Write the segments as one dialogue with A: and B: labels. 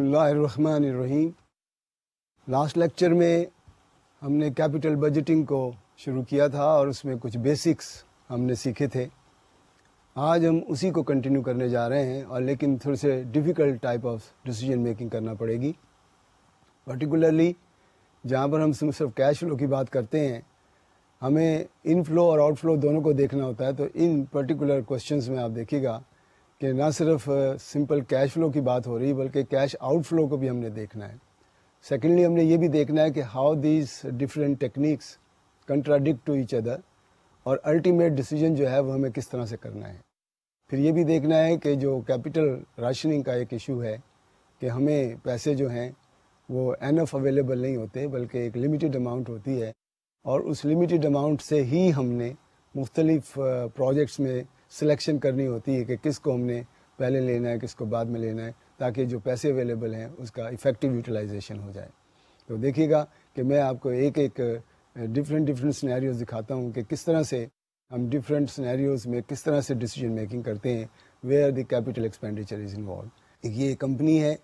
A: बसमीम last lecture में हमने कैपिटल बजटिंग को शुरू किया था और उसमें कुछ बेसिक्स हमने सीखे थे आज हम उसी को कंटिन्यू करने जा रहे हैं और लेकिन थोड़े से difficult type of decision making करना पड़ेगी पर्टिकुलरली जहाँ पर हम सिर्फ कैश फ्लो की बात करते हैं हमें इन फ्लो और आउटफ्लो दोनों को देखना होता है तो इन पर्टिकुलर क्वेश्चंस में आप देखिएगा कि ना सिर्फ सिंपल कैश फ्लो की बात हो रही बल्कि कैश आउट फ्लो को भी हमने देखना है सेकेंडली हमने ये भी देखना है कि how these different techniques contradict to each other और अल्टीमेट डिसीजन जो है वो हमें किस तरह से करना है फिर ये भी देखना है कि जो कैपिटल राशनिंग का एक इशू है कि हमें पैसे जो हैं वो एन एफ अवेलेबल नहीं होते बल्कि एक लिमिटेड अमाउंट होती है और उस लिमिटेड अमाउंट से ही हमने मुख्तलिफ प्रोजेक्ट्स में सिलेक्शन करनी होती है कि किसको हमने पहले लेना है किसको बाद में लेना है ताकि जो पैसे अवेलेबल हैं उसका इफ़ेक्टिव यूटिलाइजेशन हो जाए तो देखिएगा कि मैं आपको एक एक डिफरेंट डिफरेंट सिनेरियोज दिखाता हूँ कि किस तरह से हम डिफरेंट सिनेरियोज में किस तरह से डिसीजन मेकिंग करते हैं where the capital expenditure is involve ये कंपनी है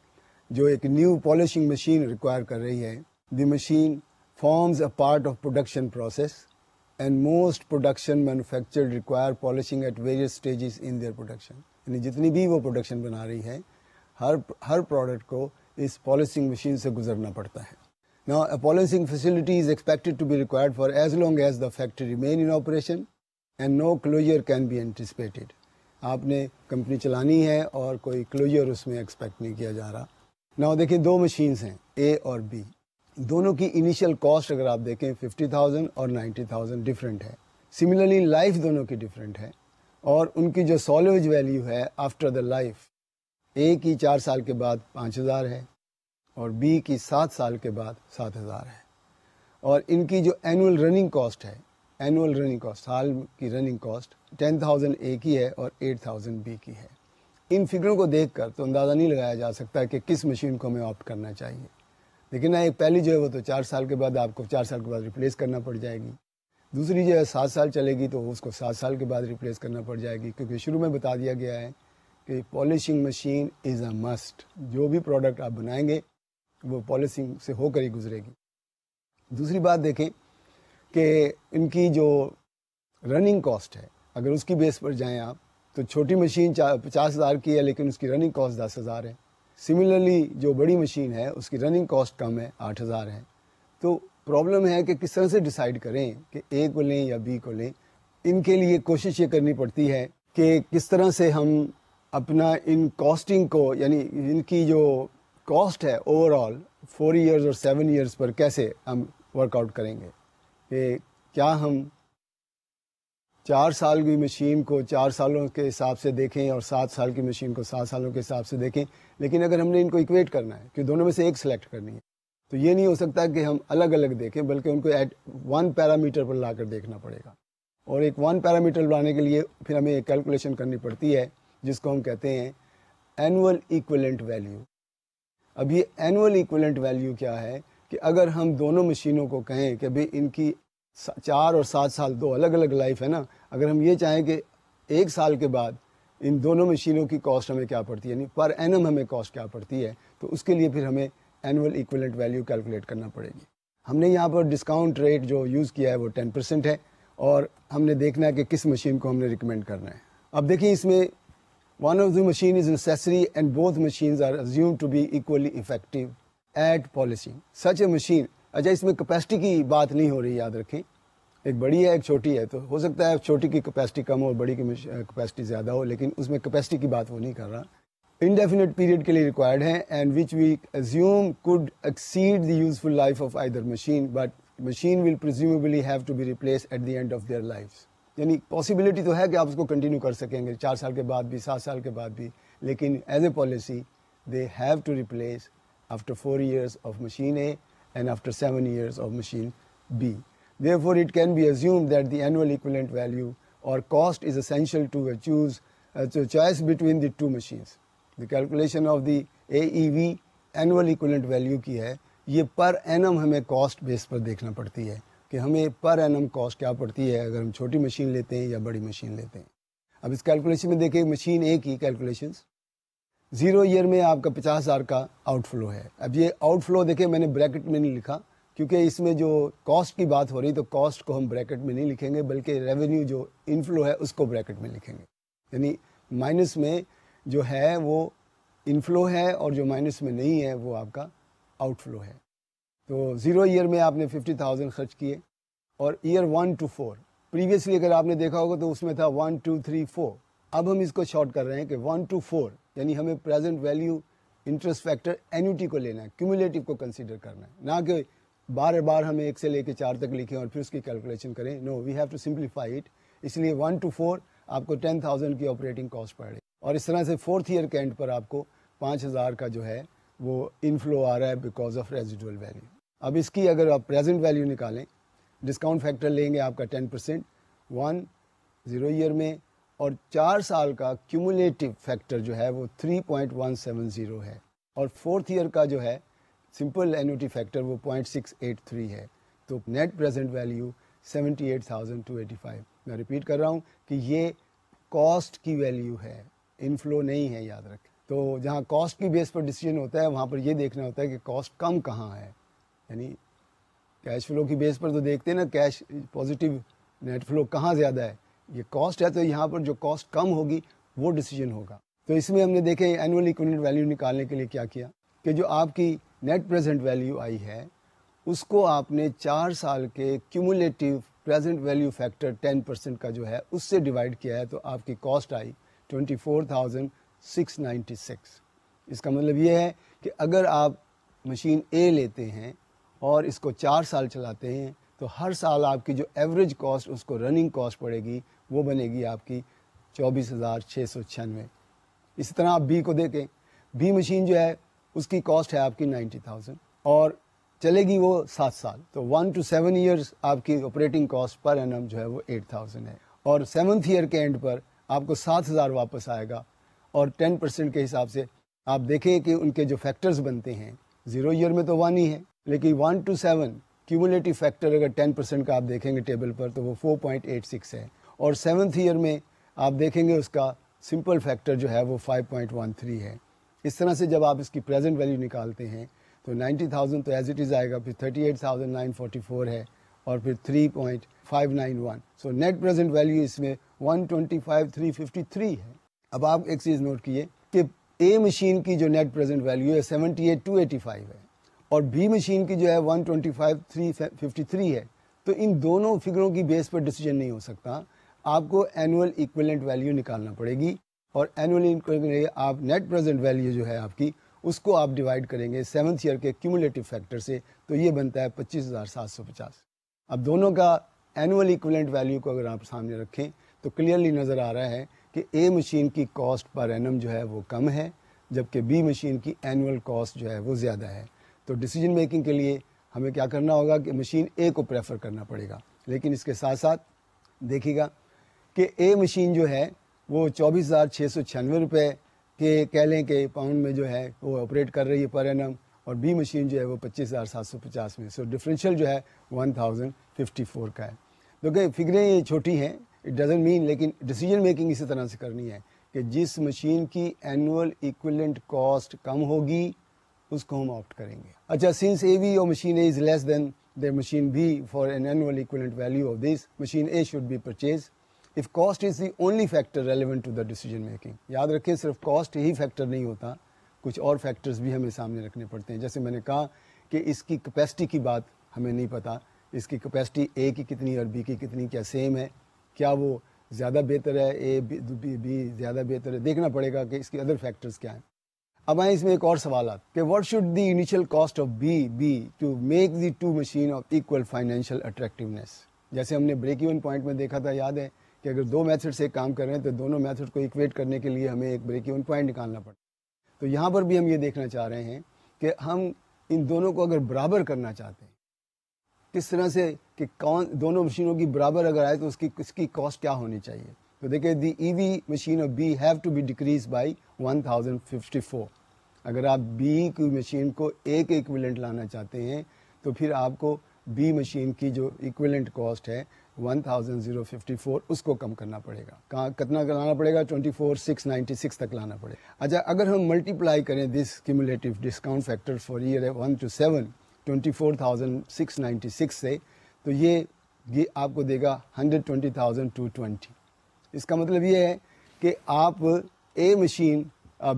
A: जो एक न्यू पॉलिशिंग मशीन रिक्वायर कर रही है the machine forms a part of production process and most production manufactured require polishing at various stages in their production यानी जितनी भी वो प्रोडक्शन बना रही है हर हर प्रोडक्ट को इस पॉलिशिंग मशीन से गुजरना पड़ता है Now, a polishing facility is expected to be required for as long as the factory remain in operation and no closure can be anticipated. आपने कंपनी चलानी है और कोई क्लोजर उसमें एक्सपेक्ट नहीं किया जा रहा ना देखिए दो मशीन्स हैं ए और बी दोनों की इनिशियल कॉस्ट अगर आप देखें फिफ्टी थाउजेंड और नाइन्टी थाउजेंड डिफरेंट है सिमिलरली लाइफ दोनों की डिफरेंट है और उनकी जो सॉलेज वैल्यू है आफ्टर द लाइफ ए की चार साल के बाद पाँच हज़ार है और बी की सात साल के बाद सात हज़ार है और इनकी जो एनुअल रनिंग कॉस्ट है एनुअल रनिंग कॉस्ट साल की running cost ten thousand A की है और एट थाउजेंड बी की है इन फिगरों को देखकर तो अंदाज़ा नहीं लगाया जा सकता कि किस मशीन को हमें ऑप्ट करना चाहिए लेकिन ना एक पहली जो है वो तो चार साल के बाद आपको चार साल के बाद रिप्लेस करना पड़ जाएगी दूसरी जो है सात साल चलेगी तो उसको सात साल के बाद रिप्लेस करना पड़ जाएगी क्योंकि शुरू में बता दिया गया है कि polishing machine is a must जो भी प्रोडक्ट आप बनाएंगे वो पॉलिशिंग से होकर ही गुजरेगी दूसरी बात देखें कि इनकी जो रनिंग कॉस्ट है अगर उसकी बेस पर जाएं आप तो छोटी मशीन पचास हज़ार की है लेकिन उसकी रनिंग कॉस्ट दस हज़ार है सिमिलरली जो बड़ी मशीन है उसकी रनिंग कॉस्ट कम है आठ हज़ार है तो प्रॉब्लम है कि किस तरह से डिसाइड करें कि ए को लें या बी को लें इनके लिए कोशिश ये करनी पड़ती है कि किस तरह से हम अपना इन कॉस्टिंग को यानी इनकी जो कॉस्ट है ओवरऑल फोर इयर्स और सेवन इयर्स पर कैसे हम वर्कआउट करेंगे कि क्या हम चार साल की मशीन को चार सालों के हिसाब से देखें और सात साल की मशीन को सात सालों के हिसाब से देखें लेकिन अगर हमने इनको इक्वेट करना है कि दोनों में से एक सेलेक्ट करनी है तो ये नहीं हो सकता कि हम अलग अलग देखें बल्कि उनको एट वन पैरामीटर पर ला कर देखना पड़ेगा और एक वन पैरामीटर बनाने के लिए फिर हमें एक कैलकुलेशन करनी पड़ती है जिसको हम कहते हैं एनुअल इक्वलेंट वैल्यू अब ये एनुअल इक्वलेंट वैल्यू क्या है कि अगर हम दोनों मशीनों को कहें कि भाई इनकी चार और सात साल दो अलग अलग लाइफ है ना अगर हम ये चाहें कि एक साल के बाद इन दोनों मशीनों की कॉस्ट हमें क्या पड़ती है यानी पर एन हमें कॉस्ट क्या पड़ती है तो उसके लिए फिर हमें एनुअल इक्वलेंट वैल्यू कैलकुलेट करना पड़ेगी हमने यहाँ पर डिस्काउंट रेट जो यूज़ किया है वो टेन परसेंट है और हमने देखना है कि किस मशीन को हमने रिकमेंड करना है अब देखिए इसमें one of the machine is necessary and both machine are assume to be equally effective at polishing such a machine अच्छा इसमें कैपेसिटी की बात नहीं हो रही याद रखें एक बड़ी है एक छोटी है तो हो सकता है छोटी की कैपेसिटी कम हो और बड़ी की कैपेसिटी ज़्यादा हो लेकिन उसमें कैपेसिटी की बात वो नहीं कर रहा इनडेफिनेट पीरियड के लिए रिक्वायर्ड है and which we assume could exceed the useful life of either machine but machine will presumably have to be replace at the end of their life यानी पॉसिबिलिटी तो है कि आप उसको कंटिन्यू कर सकेंगे चार साल के बाद भी सात साल के बाद भी लेकिन as a policy they have to replace after four years of machine A and after 7 years of machine B. Therefore, it can be assumed that the annual equivalent value or cost is essential to choose uh, to choice between the two machines. The calculation of the AEV annual equivalent value की है ये per annum हमें cost base पर देखना पड़ती है कि हमें per annum cost क्या पड़ती है अगर हम छोटी machine लेते हैं या बड़ी machine लेते हैं अब इस calculation में देखें machine A की calculations ज़ीरो ईयर में आपका पचास हज़ार का आउटफ्लो है अब ये आउटफ्लो देखें मैंने ब्रैकेट में नहीं लिखा क्योंकि इसमें जो कॉस्ट की बात हो रही तो कॉस्ट को हम ब्रैकेट में नहीं लिखेंगे बल्कि रेवेन्यू जो इनफ्लो है उसको ब्रैकेट में लिखेंगे यानी माइनस में जो है वो इनफ्लो है और जो माइनस में नहीं है वो आपका आउटफ्लो है तो ज़ीरो ईयर में आपने फिफ्टी थाउजेंड खर्च किए और year one to four previously अगर आपने देखा होगा तो उसमें था वन टू थ्री फोर अब हम इसको शॉर्ट कर रहे हैं कि वन टू फोर यानी हमें present value interest factor annuity को लेना है क्यूमुलेटिव को कंसिडर करना है ना कि बार बार हमें एक से लेकर चार तक लिखें और फिर उसकी कैलकुलेशन करें no we have to simplify it इसलिए वन टू फोर आपको टेन थाउजेंड की ऑपरेटिंग कॉस्ट पड़े और इस तरह से फोर्थ ईयर के एंड पर आपको पाँच हज़ार का जो है वो इनफ्लो आ रहा है बिकॉज ऑफ रेजिडुअल वैल्यू अब इसकी अगर आप प्रेजेंट वैल्यू निकालें डिस्काउंट फैक्टर लेंगे आपका ten percent one zero year में और चार साल का क्यूमुलेटिव फैक्टर जो है वो 3.170 है और फोर्थ ईयर का जो है सिंपल एनुटी फैक्टर वो 0.683 है तो नेट प्रेजेंट वैल्यू 78,285 मैं रिपीट कर रहा हूँ कि ये कॉस्ट की वैल्यू है इनफ्लो नहीं है याद रखें तो जहाँ कॉस्ट की बेस पर डिसीजन होता है वहाँ पर ये देखना होता है कि कॉस्ट कम कहाँ है यानी कैश फ्लो की बेस पर तो देखते हैं ना कैश पॉजिटिव नेट फ्लो कहाँ ज़्यादा है ये कॉस्ट है तो यहाँ पर जो कॉस्ट कम होगी वो डिसीजन होगा तो इसमें हमने देखें एनुअल इक्विपमेंट वैल्यू निकालने के लिए क्या किया कि जो आपकी नेट प्रेजेंट वैल्यू आई है उसको आपने चार साल के cumulative present value factor ten percent का जो है उससे डिवाइड किया है तो आपकी कॉस्ट आई twenty four thousand six ninety six इसका मतलब ये है कि अगर आप मशीन ए लेते हैं और इसको चार साल चलाते हैं तो हर साल आपकी जो एवरेज कॉस्ट उसको रनिंग कॉस्ट पड़ेगी वो बनेगी आपकी चौबीस हज़ार छः सौ छियानवे इसी तरह आप बी को देखें बी मशीन जो है उसकी कॉस्ट है आपकी नाइन्टी थाउजेंड और चलेगी वो सात साल तो वन टू सेवन ईयर्स आपकी ऑपरेटिंग कॉस्ट पर एन जो है वो एट थाउजेंड है और सेवन्थ ईयर के एंड पर आपको सात हज़ार वापस आएगा और टेन परसेंट के हिसाब से आप देखें कि उनके जो फैक्टर्स बनते हैं ज़ीरो ईयर में तो वन ही है लेकिन one to seven cumulative factor अगर 10 परसेंट का आप देखेंगे टेबल पर तो वो 4.86 है और सेवन्थ ईयर में आप देखेंगे उसका सिंपल फैक्टर जो है वो 5.13 है इस तरह से जब आप इसकी प्रेजेंट वैल्यू निकालते हैं तो 90,000 तो एज इट इज़ आएगा फिर 38,944 है और फिर 3.591 सो नेट प्रेजेंट वैल्यू इसमें 125,353 है अब आप एक चीज़ नोट किए कि ए मशीन की जो नेट प्रेजेंट वैल्यू है 78,285 है और बी मशीन की जो है 125 353 है तो इन दोनों फिगरों की बेस पर डिसीजन नहीं हो सकता आपको एनुअल इक्वलेंट वैल्यू निकालना पड़ेगी और एनुअल आप नेट प्रेजेंट वैल्यू जो है आपकी उसको आप डिवाइड करेंगे सेवन्थ ईयर के क्यूमुलेटिव फैक्टर से तो ये बनता है पच्चीस हज़ार सात सौ पचास अब दोनों का एनुअल इक्वलेंट वैल्यू को अगर आप सामने रखें तो क्लियरली नज़र आ रहा है कि ए मशीन की कॉस्ट पर एनम जो है वो कम है जबकि बी मशीन की एनुअल कॉस्ट जो है वो ज़्यादा है तो डिसीजन मेकिंग के लिए हमें क्या करना होगा कि मशीन ए को प्रेफर करना पड़ेगा लेकिन इसके साथ साथ देखिएगा कि ए मशीन जो है वो चौबीस हज़ार छः सौ छियानवे रुपये के कह लें कि पाउंड में जो है वो ऑपरेट कर रही है पर एन और बी मशीन जो है वो पच्चीस हज़ार सात सौ पचास में सो so, डिफरेंशियल जो है वन थाउजेंड फिफ्टी फोर का है तो कहीं फिगरें ये छोटी हैं इट डजेंट मीन लेकिन डिसीजन मेकिंग इसी तरह से करनी है कि जिस मशीन की एनुअल इक्विलेंट कॉस्ट कम होगी उसको हम ऑप्ट करेंगे अच्छा सिंस ए वी और machine A is less than their machine B for an annual equivalent value of this machine A should be purchase if cost is the only factor relevant to the decision making याद रखें सिर्फ cost ही factor नहीं होता कुछ और factors भी हमें सामने रखने पड़ते हैं जैसे मैंने कहा कि इसकी कैपेसिटी की बात हमें नहीं पता इसकी कैपेसिटी ए की कितनी और बी की कितनी क्या सेम है क्या वो ज़्यादा बेहतर है ए बी ज़्यादा बेहतर है देखना पड़ेगा कि इसके अदर फैक्टर्स क्या हैं अब आए इसमें एक और सवाल आता कि what should the initial cost of B be to make the two machine of equal financial attractiveness जैसे हमने ब्रेक इवन पॉइंट में देखा था याद है कि अगर दो मेथड से काम कर रहे हैं तो दोनों मेथड को इक्वेट करने के लिए हमें एक ब्रेक इवन पॉइंट निकालना पड़ता तो यहाँ पर भी हम ये देखना चाह रहे हैं कि हम इन दोनों को अगर बराबर करना चाहते हैं किस तरह से कि कौन दोनों मशीनों की बराबर अगर आए तो उसकी इसकी कॉस्ट क्या होनी चाहिए तो देखिए दी वी मशीन और B have to be decrease by 1054 अगर आप बी की मशीन को एक इक्विलेंट लाना चाहते हैं तो फिर आपको बी मशीन की जो इक्विलेंट कॉस्ट है 1054 उसको कम करना पड़ेगा कहाँ कितना लाना पड़ेगा 24696 तक लाना पड़ेगा अच्छा अगर हम मल्टीप्लाई करें this cumulative discount factor for year है one to seven twenty four thousand six ninety six से तो ये ये आपको देगा hundred twenty thousand two twenty इसका मतलब ये है कि आप ए मशीन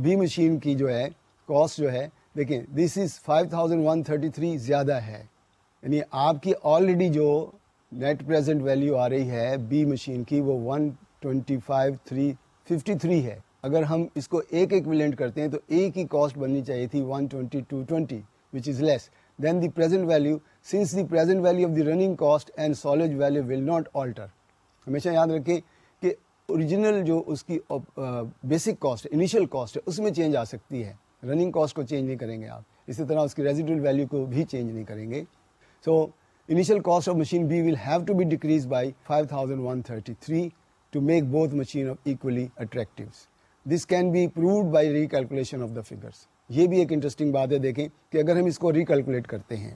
A: बी मशीन की जो है कॉस्ट जो है देखें this is five thousand one thirty three ज़्यादा है यानी आपकी ऑलरेडी जो नेट प्रेजेंट वैल्यू आ रही है बी मशीन की वो one twenty five three fifty three है अगर हम इसको एक एक मिलेंट करते हैं तो ए की कॉस्ट बननी चाहिए थी one twenty two twenty which is less than the present value since the present value of the running cost and salvage value will not alter हमेशा याद रखें ओरिजिनल जो उसकी बेसिक कॉस्ट इनिशियल कॉस्ट है उसमें चेंज आ सकती है running cost को चेंज नहीं करेंगे आप इसी तरह उसकी रेजिडुअल वैल्यू को भी चेंज नहीं करेंगे so initial cost of machine B will have to be decrease by five thousand one thirty three to make both machine equally attractive this can be be by by recalculation of the ये भी एक interesting बात है देखें कि अगर हम इसको रिकैलकुलेट करते हैं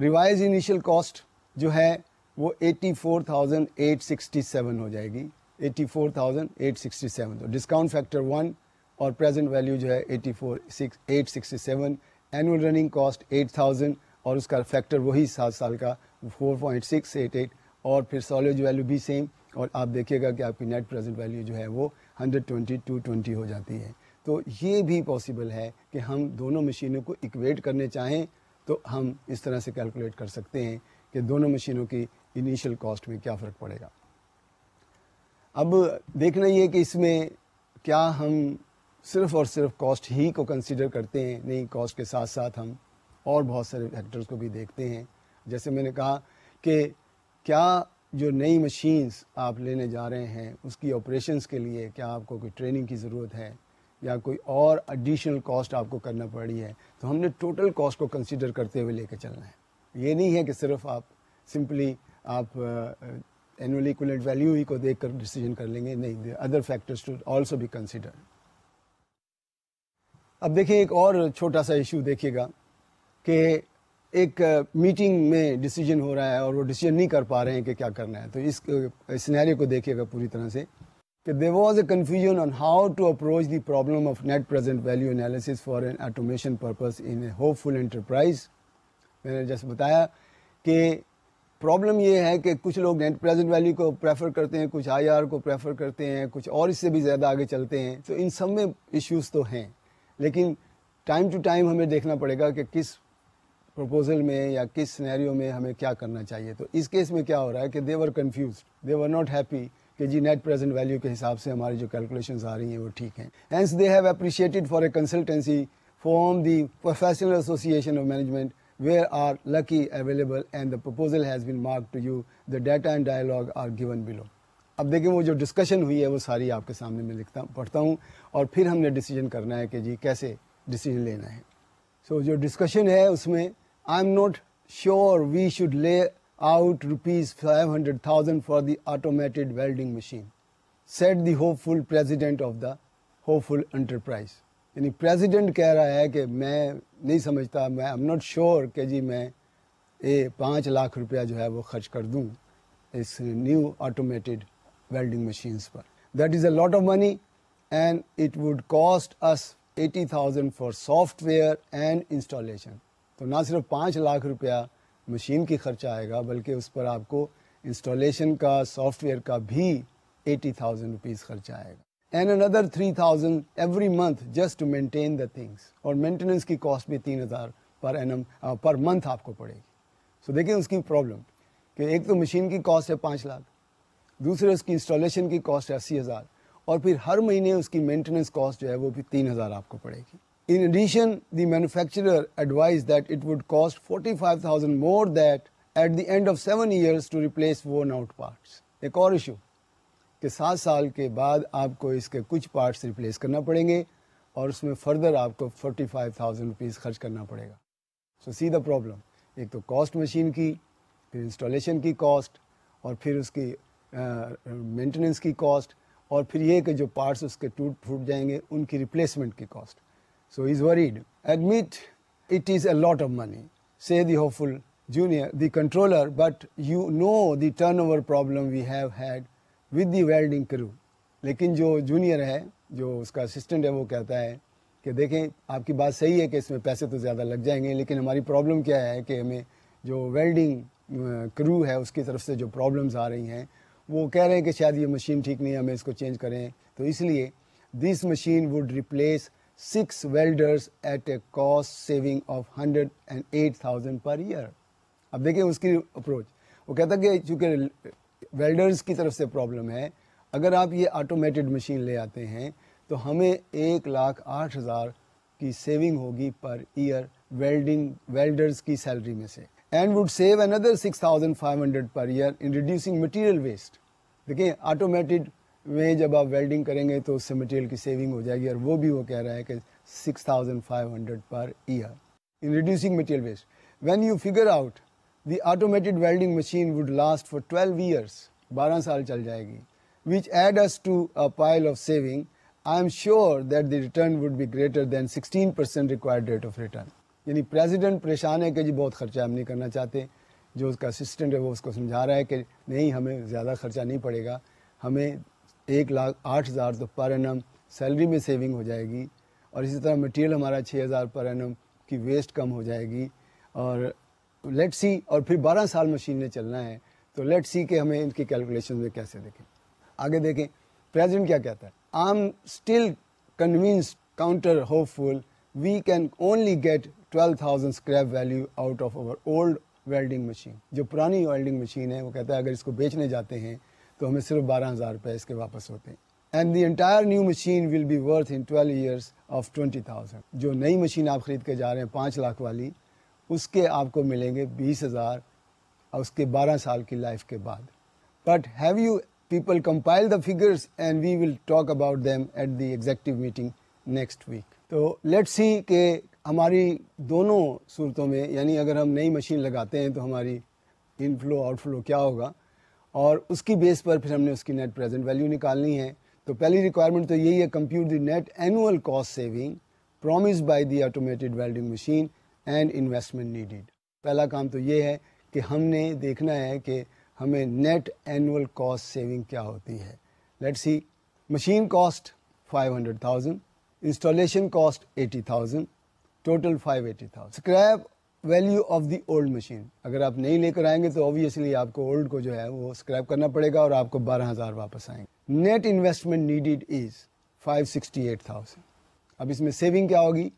A: रिवाइज इनिशियल कॉस्ट जो है वो 84,867 हो जाएगी 84,867 तो डिस्काउंट फैक्टर वन और प्रेजेंट वैल्यू जो है eighty four six eight sixty seven annual running cost eight thousand और उसका फैक्टर वही सात साल का four point six eight eight और फिर सॉलेज वैल्यू भी सेम और आप देखिएगा कि आपकी नेट प्रेजेंट वैल्यू जो है वो हंड्रेड ट्वेंटी टू ट्वेंटी हो जाती है तो ये भी पॉसिबल है कि हम दोनों मशीनों को इक्वेट करने चाहें तो हम इस तरह से कैलकुलेट कर सकते हैं कि दोनों मशीनों की इनिशियल कॉस्ट में क्या फ़र्क पड़ेगा अब देखना ये कि इसमें क्या हम सिर्फ और सिर्फ कॉस्ट ही को कंसिडर करते हैं नहीं कॉस्ट के साथ साथ हम और बहुत सारे फैक्टर्स को भी देखते हैं जैसे मैंने कहा कि क्या जो नई मशीन्स आप लेने जा रहे हैं उसकी ऑपरेशंस के लिए क्या आपको कोई ट्रेनिंग की ज़रूरत है या कोई और एडिशनल कॉस्ट आपको करना पड़ रही है तो हमने टोटल कॉस्ट को कंसिडर करते हुए लेकर चलना है ये नहीं है कि सिर्फ आप सिंपली आप एनुअल इक्विलेंट वैल्यू ही को देख कर डिसीजन कर लेंगे नहीं अदर फैक्टर्स टू ऑल्सो भी कंसिडर अब देखिए एक और छोटा सा इशू देखिएगा कि एक मीटिंग uh, में डिसीजन हो रहा है और वो डिसीजन नहीं कर पा रहे हैं कि क्या करना है तो इस सिनेरियो uh, को देखिएगा पूरी तरह से कि there was a confusion on how to approach the problem of net present value analysis for an automation purpose in a hopeful enterprise मैंने जैसे बताया कि प्रॉब्लम ये है कि कुछ लोग नेट प्रेजेंट वैल्यू को प्रेफर करते हैं कुछ आई को प्रेफर करते हैं कुछ और इससे भी ज़्यादा आगे चलते हैं तो इन सब में इश्यूज तो हैं लेकिन टाइम टू टाइम हमें देखना पड़ेगा कि किस प्रपोजल में या किस सिनेरियो में हमें क्या करना चाहिए तो इस केस में क्या हो रहा है कि they were confused they were not happy कि जी नेट प्रेजेंट वैल्यू के हिसाब से हमारी जो कैलकुलेशन आ रही हैं वो ठीक हैं hence they have appreciated for a consultancy firm the professional association of management where are lucky available and the proposal has been marked to you. The data and dialogue are given below. अब देखिए वो जो discussion हुई है वो सारी आपके सामने मैं लिखता पढ़ता हूँ और फिर हमने डिसीजन करना है कि जी कैसे डिसीजन लेना है so, जो discussion है उसमें I am not sure we should lay out rupees 500,000 for the automated welding machine, said the hopeful president of the hopeful enterprise. यानी प्रेसिडेंट कह रहा है कि मैं नहीं समझता मैं आई एम नॉट श्योर कि जी मैं ये पाँच लाख रुपया जो है वो खर्च कर दूँ इस न्यू ऑटोमेटेड वेल्डिंग मशीन्स पर that is a lot of money and it would cost us eighty thousand for software and installation तो ना सिर्फ पाँच लाख रुपया मशीन की खर्चा आएगा बल्कि उस पर आपको इंस्टॉलेशन का सॉफ्टवेयर का भी एटी थाउजेंड रुपीज़ खर्चा आएगा and another 3,000 every month just to maintain the things. Or maintenance ki cost bhi 3,000 per month aapko padegi. So dekhen uski problem. Ke ek to machine ki cost hai 5 lakh. Dusre uski installation ki cost hai 80,000. Aur phir har mahine uski maintenance cost jo hai wo bhi 3,000 In addition, the manufacturer advised that it would cost 45,000 more that at the end of 7 years to replace worn out parts. A core issue. कि सात साल के बाद आपको इसके कुछ parts replace करना पड़ेंगे और उसमें फर्दर आपको फोर्टी फाइव थाउजेंड रुपीज़ खर्च करना पड़ेगा सो सी द प्रॉब्लम एक तो कॉस्ट मशीन की फिर इंस्टॉलेशन की कॉस्ट और फिर उसकी मेंटेनेंस uh, की कॉस्ट और फिर ये कि जो पार्ट्स उसके टूट फूट जाएंगे उनकी रिप्लेसमेंट की cost so is worried admit it is a lot of money से hopeful junior junior, controller but you know know the over problem we have had with the welding करूँ लेकिन जो जूनियर है जो उसका असिस्टेंट है वो कहता है कि देखें आपकी बात सही है कि इसमें पैसे तो ज़्यादा लग जाएंगे लेकिन हमारी प्रॉब्लम क्या है कि हमें जो वेल्डिंग क्रू है उसकी तरफ से जो प्रॉब्लम्स आ रही हैं वो कह रहे हैं कि शायद ये मशीन ठीक नहीं है हमें इसको चेंज करें तो इसलिए this machine would replace six welders at a cost saving of hundred and eight thousand per year अब देखें उसकी अप्रोच वो कहता कि चूँकि वेल्डर्स की तरफ से प्रॉब्लम है अगर आप ये ऑटोमेटेड मशीन ले आते हैं तो हमें एक लाख आठ हज़ार की सेविंग होगी पर ईयर वेल्डिंग वेल्डर्स की सैलरी में से and would save another six thousand five hundred per year in reducing material waste देखिए ऑटोमेटेड में जब आप वेल्डिंग करेंगे तो उससे मटेरियल की सेविंग हो जाएगी और वो भी वो कह रहा है कि six thousand five hundred per year in reducing material waste when you figure out The automated welding machine would last for 12 years, 12 साल चल जाएगी which add us to a pile of saving. I am sure that the return would be greater than 16% required rate of return. यानी president परेशान है कि जी बहुत खर्चा हम नहीं करना चाहते जो उसका असिस्टेंट है वो उसको समझा रहा है कि नहीं हमें ज़्यादा खर्चा नहीं पड़ेगा हमें एक लाख आठ हज़ार तो पर एनम सैलरी में सेविंग हो जाएगी और इसी तरह मटेरियल हमारा छः हज़ार पर एनम की वेस्ट कम हो जाएगी और लेट सी और फिर 12 साल मशीन ने चलना है तो लेट सी के हमें इनकी कैलकुलेशन में कैसे देखें आगे देखें प्रेजेंट क्या कहता है I am still convinced counter we can only get twelve 12000 scrap value out of our old welding machine जो पुरानी वेल्डिंग मशीन है वो कहता है अगर इसको बेचने जाते हैं तो हमें सिर्फ बारह हज़ार रुपये इसके वापस होते हैं and the entire new machine will be worth in twelve years of twenty thousand जो नई मशीन आप खरीद के जा रहे हैं पाँच लाख वाली उसके आपको मिलेंगे बीस हज़ार और उसके बारह साल की लाइफ के बाद but have you people compile the figures and we will talk about them at the executive meeting next week तो लेट्स सी के हमारी दोनों सूरतों में यानी अगर हम नई मशीन लगाते हैं तो हमारी इनफ्लो आउटफ्लो क्या होगा और उसकी बेस पर फिर हमने उसकी नेट प्रेजेंट वैल्यू निकालनी है तो पहली रिक्वायरमेंट तो यही है compute the net annual cost saving promise by the automated welding machine and investment needed पहला काम तो ये है कि हमने देखना है कि हमें नेट एनुअल कॉस्ट सेविंग क्या होती है let's see machine cost 500,000 installation cost 80,000 total 580,000 scrap value of the old machine अगर आप नहीं लेकर आएंगे तो ऑब्वियसली आपको ओल्ड को जो है वो स्क्रैप करना पड़ेगा और आपको 12,000 वापस आएंगे नेट इन्वेस्टमेंट नीडिड इज 568,000 अब इसमें सेविंग क्या होगी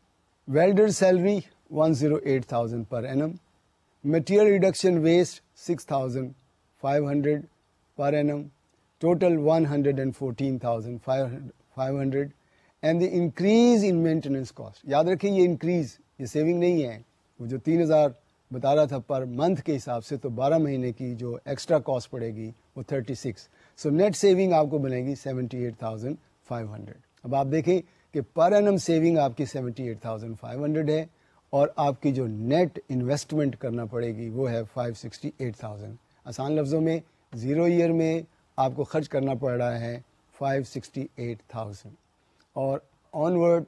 A: welder salary 108,000 per annum. Material reduction waste 6,500 per annum. Total 114,500 and the increase in maintenance cost याद रखें ये इंक्रीज ये सेविंग नहीं है वो जो तीन हज़ार बता रहा था पर मंथ के हिसाब से तो बारह महीने की जो एक्स्ट्रा कॉस्ट पड़ेगी वो thirty six so net saving आपको बनेगी seventy eight thousand five hundred अब आप देखें कि पर एनम सेविंग आपकी seventy eight thousand five hundred है और आपकी जो नेट इन्वेस्टमेंट करना पड़ेगी वो है फाइव सिक्सटी एट थाउजेंड आसान लफ्ज़ों में ज़ीरो ईयर में आपको खर्च करना पड़ रहा है फाइव सिक्सटी एट थाउजेंड और onward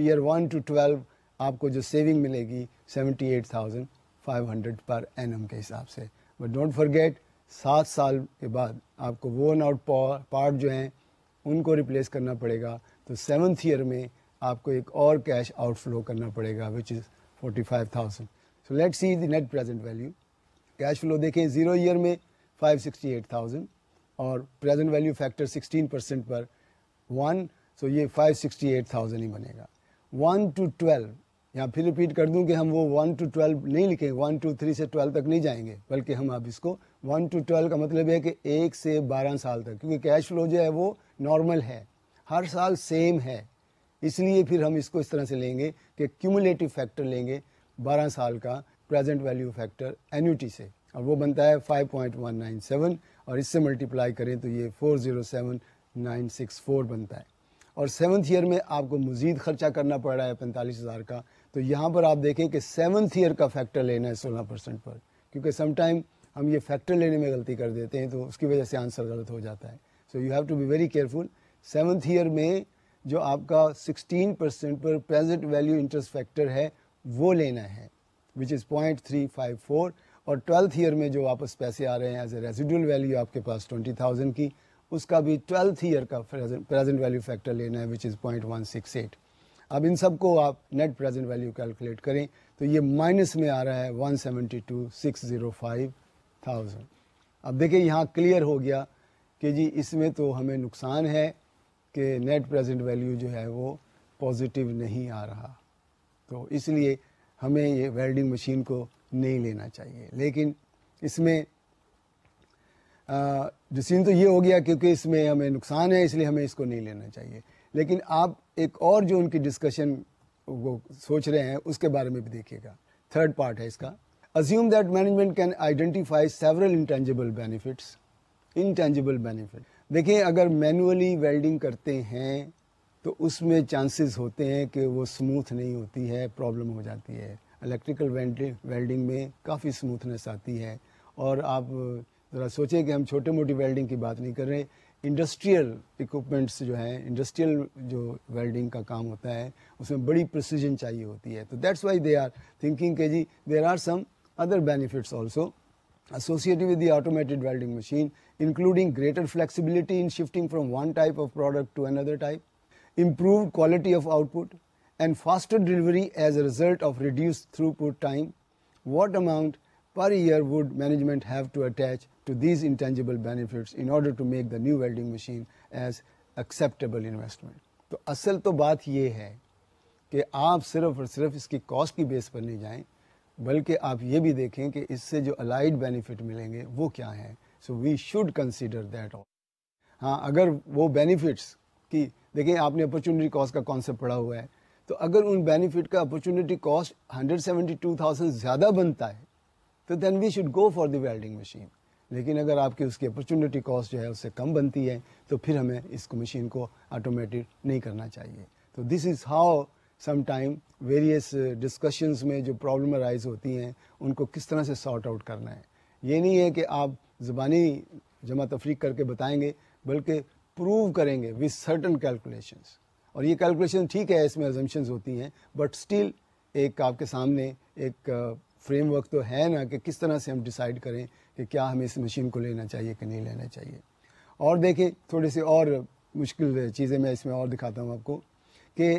A: year one to twelve आपको जो सेविंग मिलेगी seventy eight thousand five hundred per annum के हिसाब से बट डोंट फॉरगेट सात साल के बाद आपको वो एन आउट पार्ट जो हैं उनको रिप्लेस करना पड़ेगा तो सेवन्थ ईयर में आपको एक और कैश आउटफ्लो करना पड़ेगा which is 45,000. So let's see the net present value. Cash flow देखें जीरो ईयर में 568,000 और प्रेजेंट वैल्यू फैक्टर 16 परसेंट पर वन सो ये 568,000 ही बनेगा वन टू ट्वेल्व यहाँ फिर रिपीट कर दूं कि हम वो वन टू ट्वेल्व नहीं लिखें वन टू थ्री से ट्वेल्व तक नहीं जाएंगे बल्कि हम अब इसको वन टू ट्वेल्व का मतलब है कि एक से बारह साल तक क्योंकि कैश फ्लो जो है वो नॉर्मल है हर साल सेम है इसलिए फिर हम इसको इस तरह से लेंगे कि क्यूमुलेटिव फैक्टर लेंगे 12 साल का प्रेजेंट वैल्यू फैक्टर एन्यूटी से और वो बनता है 5.197 और इससे मल्टीप्लाई करें तो ये 407964 बनता है और सेवन्थ ईयर में आपको मज़ीद ख़र्चा करना पड़ रहा है पैंतालीस हज़ार का तो यहाँ पर आप देखें कि सेवन्थ ईयर का फैक्टर लेना है सोलह परसेंट पर क्योंकि समटाइम हम ये फैक्टर लेने में गलती कर देते हैं तो उसकी वजह से आंसर गलत हो जाता है so you have to be very careful seventh year में जो आपका 16 परसेंट पर प्रेजेंट वैल्यू इंटरेस्ट फैक्टर है वो लेना है which is point three five four और ट्वेल्थ ईयर में जो वापस पैसे आ रहे हैं एज ए रेजिडुअल वैल्यू आपके पास ट्वेंटी थाउजेंड की उसका भी ट्वेल्थ ईयर का प्रेजेंट वैल्यू फैक्टर लेना है which is point one six eight अब इन सब को आप नेट प्रेजेंट वैल्यू कैलकुलेट करें तो ये माइनस में आ रहा है one seventy two six zero five thousand अब देखिए यहाँ क्लियर हो गया कि जी इसमें तो हमें नुकसान है कि नेट प्रेजेंट वैल्यू जो है वो पॉजिटिव नहीं आ रहा तो इसलिए हमें ये वेल्डिंग मशीन को नहीं लेना चाहिए लेकिन इसमें जसीन तो ये हो गया क्योंकि इसमें हमें नुकसान है इसलिए हमें इसको नहीं लेना चाहिए लेकिन आप एक और जो उनकी डिस्कशन वो सोच रहे हैं उसके बारे में भी देखिएगा थर्ड पार्ट है इसका assume that management can identify several intangible benefits intangible benefit देखें अगर मैनुअली वेल्डिंग करते हैं तो उसमें चांसेस होते हैं कि वो स्मूथ नहीं होती है प्रॉब्लम हो जाती है इलेक्ट्रिकल वेल्डिंग में काफ़ी स्मूथनेस आती है और आप ज़रा सोचें कि हम छोटे मोटी वेल्डिंग की बात नहीं कर रहे इंडस्ट्रियल इक्विपमेंट्स जो हैं इंडस्ट्रियल जो वेल्डिंग का काम होता है उसमें बड़ी प्रिसीजन चाहिए होती है तो that's why they are thinking के जी there are some other benefits also associated with the automated welding machine including greater flexibility in shifting from one type of product to another type, improved quality of output, and faster delivery as a result of reduced throughput time, what amount per year would management have to attach to these intangible benefits in order to make the new welding machine as acceptable investment? तो असल तो बात ये है कि आप सिर्फ और सिर्फ इसकी कॉस्ट की बेस पर नहीं जाएं, बल्कि आप ये भी देखें कि इससे जो अलाइड बेनिफिट मिलेंगे so we should consider that all हाँ अगर वो बेनिफिट्स कि देखिए आपने अपॉर्चुनिटी कॉस्ट का कॉन्सेप्ट पढ़ा हुआ है तो अगर उन बेनिफिट का अपॉर्चुनिटी कॉस्ट 172,000 ज़्यादा बनता है तो then we should go for the welding machine लेकिन अगर आपकी उसकी अपॉर्चुनिटी कॉस्ट जो है उससे कम बनती है तो फिर हमें इसको मशीन को ऑटोमेटिक नहीं करना चाहिए तो this is how sometime various discussions में जो प्रॉब्लम राइज होती हैं उनको किस तरह से सॉर्ट आउट करना है ये नहीं है कि आप ज़बानी जमा तफरीक करके बताएंगे बल्कि प्रूव करेंगे विद सर्टन कैलकुलेशन और ये कैलकुलेशन ठीक है इसमें एजम्पन्स होती हैं बट स्टिल एक आपके सामने एक फ्रेमवर्क तो है ना कि किस तरह से हम डिसाइड करें कि क्या हमें इस मशीन को लेना चाहिए कि नहीं लेना चाहिए और देखें थोड़े से और मुश्किल चीज़ें मैं इसमें और दिखाता हूँ आपको कि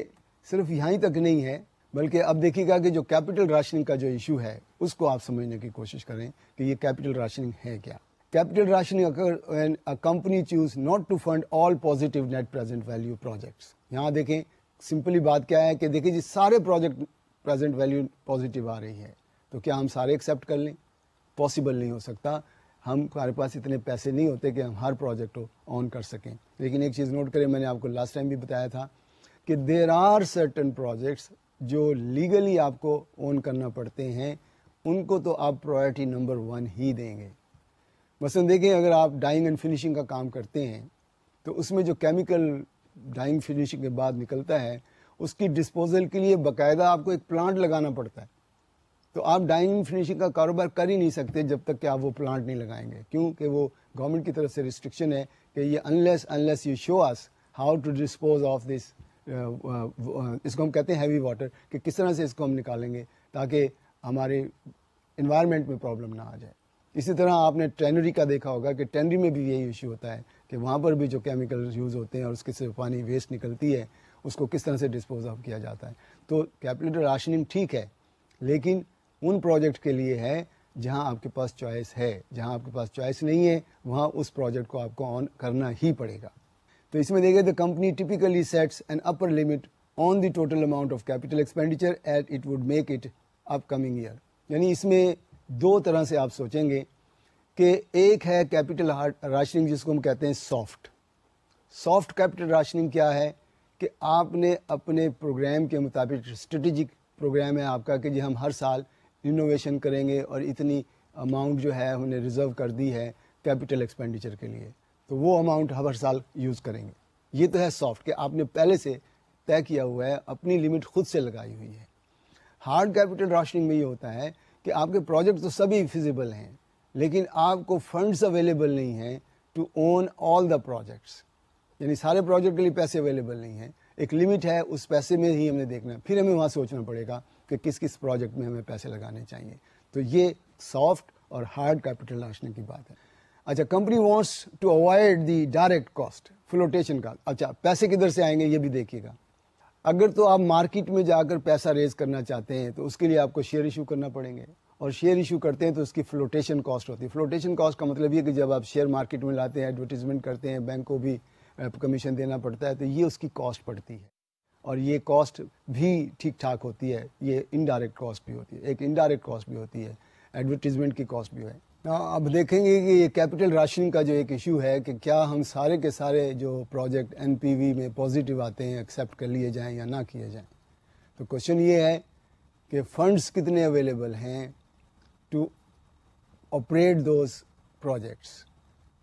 A: सिर्फ यहाँ तक नहीं है बल्कि अब देखिएगा कि जो कैपिटल राशनिंग का जो इशू है उसको आप समझने की कोशिश करें कि ये कैपिटल राशनिंग है क्या Capital rationing occurs when a company choose not to fund all positive net present value projects. यहाँ देखें सिंपली बात क्या है कि देखिए जी सारे प्रोजेक्ट प्रेजेंट वैल्यू पॉजिटिव आ रही है तो क्या हम सारे एक्सेप्ट कर लें पॉसिबल नहीं हो सकता हम हमारे पास इतने पैसे नहीं होते कि हम हर प्रोजेक्ट को ऑन कर सकें लेकिन एक चीज़ नोट करें मैंने आपको लास्ट टाइम भी बताया था कि देर आर सर्टन प्रोजेक्ट्स जो लीगली आपको ऑन करना पड़ते हैं उनको तो आप प्रायोरिटी नंबर वन ही देंगे मसलन देखें अगर आप डाइंग एंड फिनिशिंग का काम करते हैं तो उसमें जो केमिकल डाइंग फिनिशिंग के बाद निकलता है उसकी डिस्पोजल के लिए बाकायदा आपको एक प्लांट लगाना पड़ता है तो आप डाइंग फिनिशिंग का कारोबार कर ही नहीं सकते जब तक कि आप वो प्लांट नहीं लगाएंगे क्योंकि वो गवर्नमेंट की तरफ से रिस्ट्रिक्शन है कि ये unless unless you show us how to dispose of this इसको हम कहते हैं हैवी वाटर कि किस तरह से इसको हम निकालेंगे ताकि हमारे इन्वायरमेंट में प्रॉब्लम ना आ जाए इसी तरह आपने टेनरी का देखा होगा कि टेनरी में भी यही इशू होता है कि वहाँ पर भी जो केमिकल यूज़ होते हैं और उसके से पानी वेस्ट निकलती है उसको किस तरह से डिस्पोज ऑफ किया जाता है तो कैपिटल राशनिंग ठीक है लेकिन उन प्रोजेक्ट के लिए है जहाँ आपके पास चॉइस है जहाँ आपके पास चॉइस नहीं है वहाँ उस प्रोजेक्ट को आपको ऑन करना ही पड़ेगा तो इसमें देखिए the company typically sets an upper limit on the total amount of capital expenditure at it would make it upcoming year यानी इसमें दो तरह से आप सोचेंगे कि एक है कैपिटल राशनिंग जिसको हम कहते हैं सॉफ्ट सॉफ्ट कैपिटल राशनिंग क्या है कि आपने अपने प्रोग्राम के मुताबिक स्ट्रेटजिक प्रोग्राम है आपका कि जी हम हर साल इनोवेशन करेंगे और इतनी अमाउंट जो है उन्हें रिज़र्व कर दी है कैपिटल एक्सपेंडिचर के लिए तो वो अमाउंट हम हर साल यूज़ करेंगे ये तो है सॉफ्ट कि आपने पहले से तय किया हुआ है अपनी लिमिट खुद से लगाई हुई है हार्ड कैपिटल राशनिंग में ये होता है कि आपके प्रोजेक्ट तो सभी फिजिबल हैं लेकिन आपको फंड्स अवेलेबल नहीं हैं to own all the projects यानी सारे प्रोजेक्ट के लिए पैसे अवेलेबल नहीं हैं एक लिमिट है उस पैसे में ही हमने देखना है फिर हमें वहाँ सोचना पड़ेगा कि किस किस प्रोजेक्ट में हमें पैसे लगाने चाहिए तो ये सॉफ्ट और हार्ड कैपिटल लाशने की बात है अच्छा company wants to avoid the direct cost flotation का अच्छा पैसे किधर से आएंगे ये भी देखिएगा अगर तो आप मार्केट में जाकर पैसा रेज करना चाहते हैं तो उसके लिए आपको शेयर इशू करना पड़ेंगे और शेयर इशू करते हैं तो उसकी फ्लोटेशन कॉस्ट होती है फ्लोटेशन कॉस्ट का मतलब ये कि जब आप शेयर मार्केट में लाते हैं एडवर्टीजमेंट करते हैं बैंक को भी कमीशन देना पड़ता है तो ये उसकी कॉस्ट पड़ती है और ये कॉस्ट भी ठीक ठाक होती है ये इनडायरेक्ट कॉस्ट भी होती है एक इनडायरेक्ट कॉस्ट भी होती है एडवर्टीजमेंट की कॉस्ट भी है अब हाँ, देखेंगे कि ये कैपिटल राशन का जो एक इशू है कि क्या हम सारे के सारे जो प्रोजेक्ट एनपीवी में पॉजिटिव आते हैं एक्सेप्ट कर लिए जाएं या ना किए जाएं तो क्वेश्चन ये है कि फंड्स कितने अवेलेबल हैं टू ऑपरेट दोज प्रोजेक्ट्स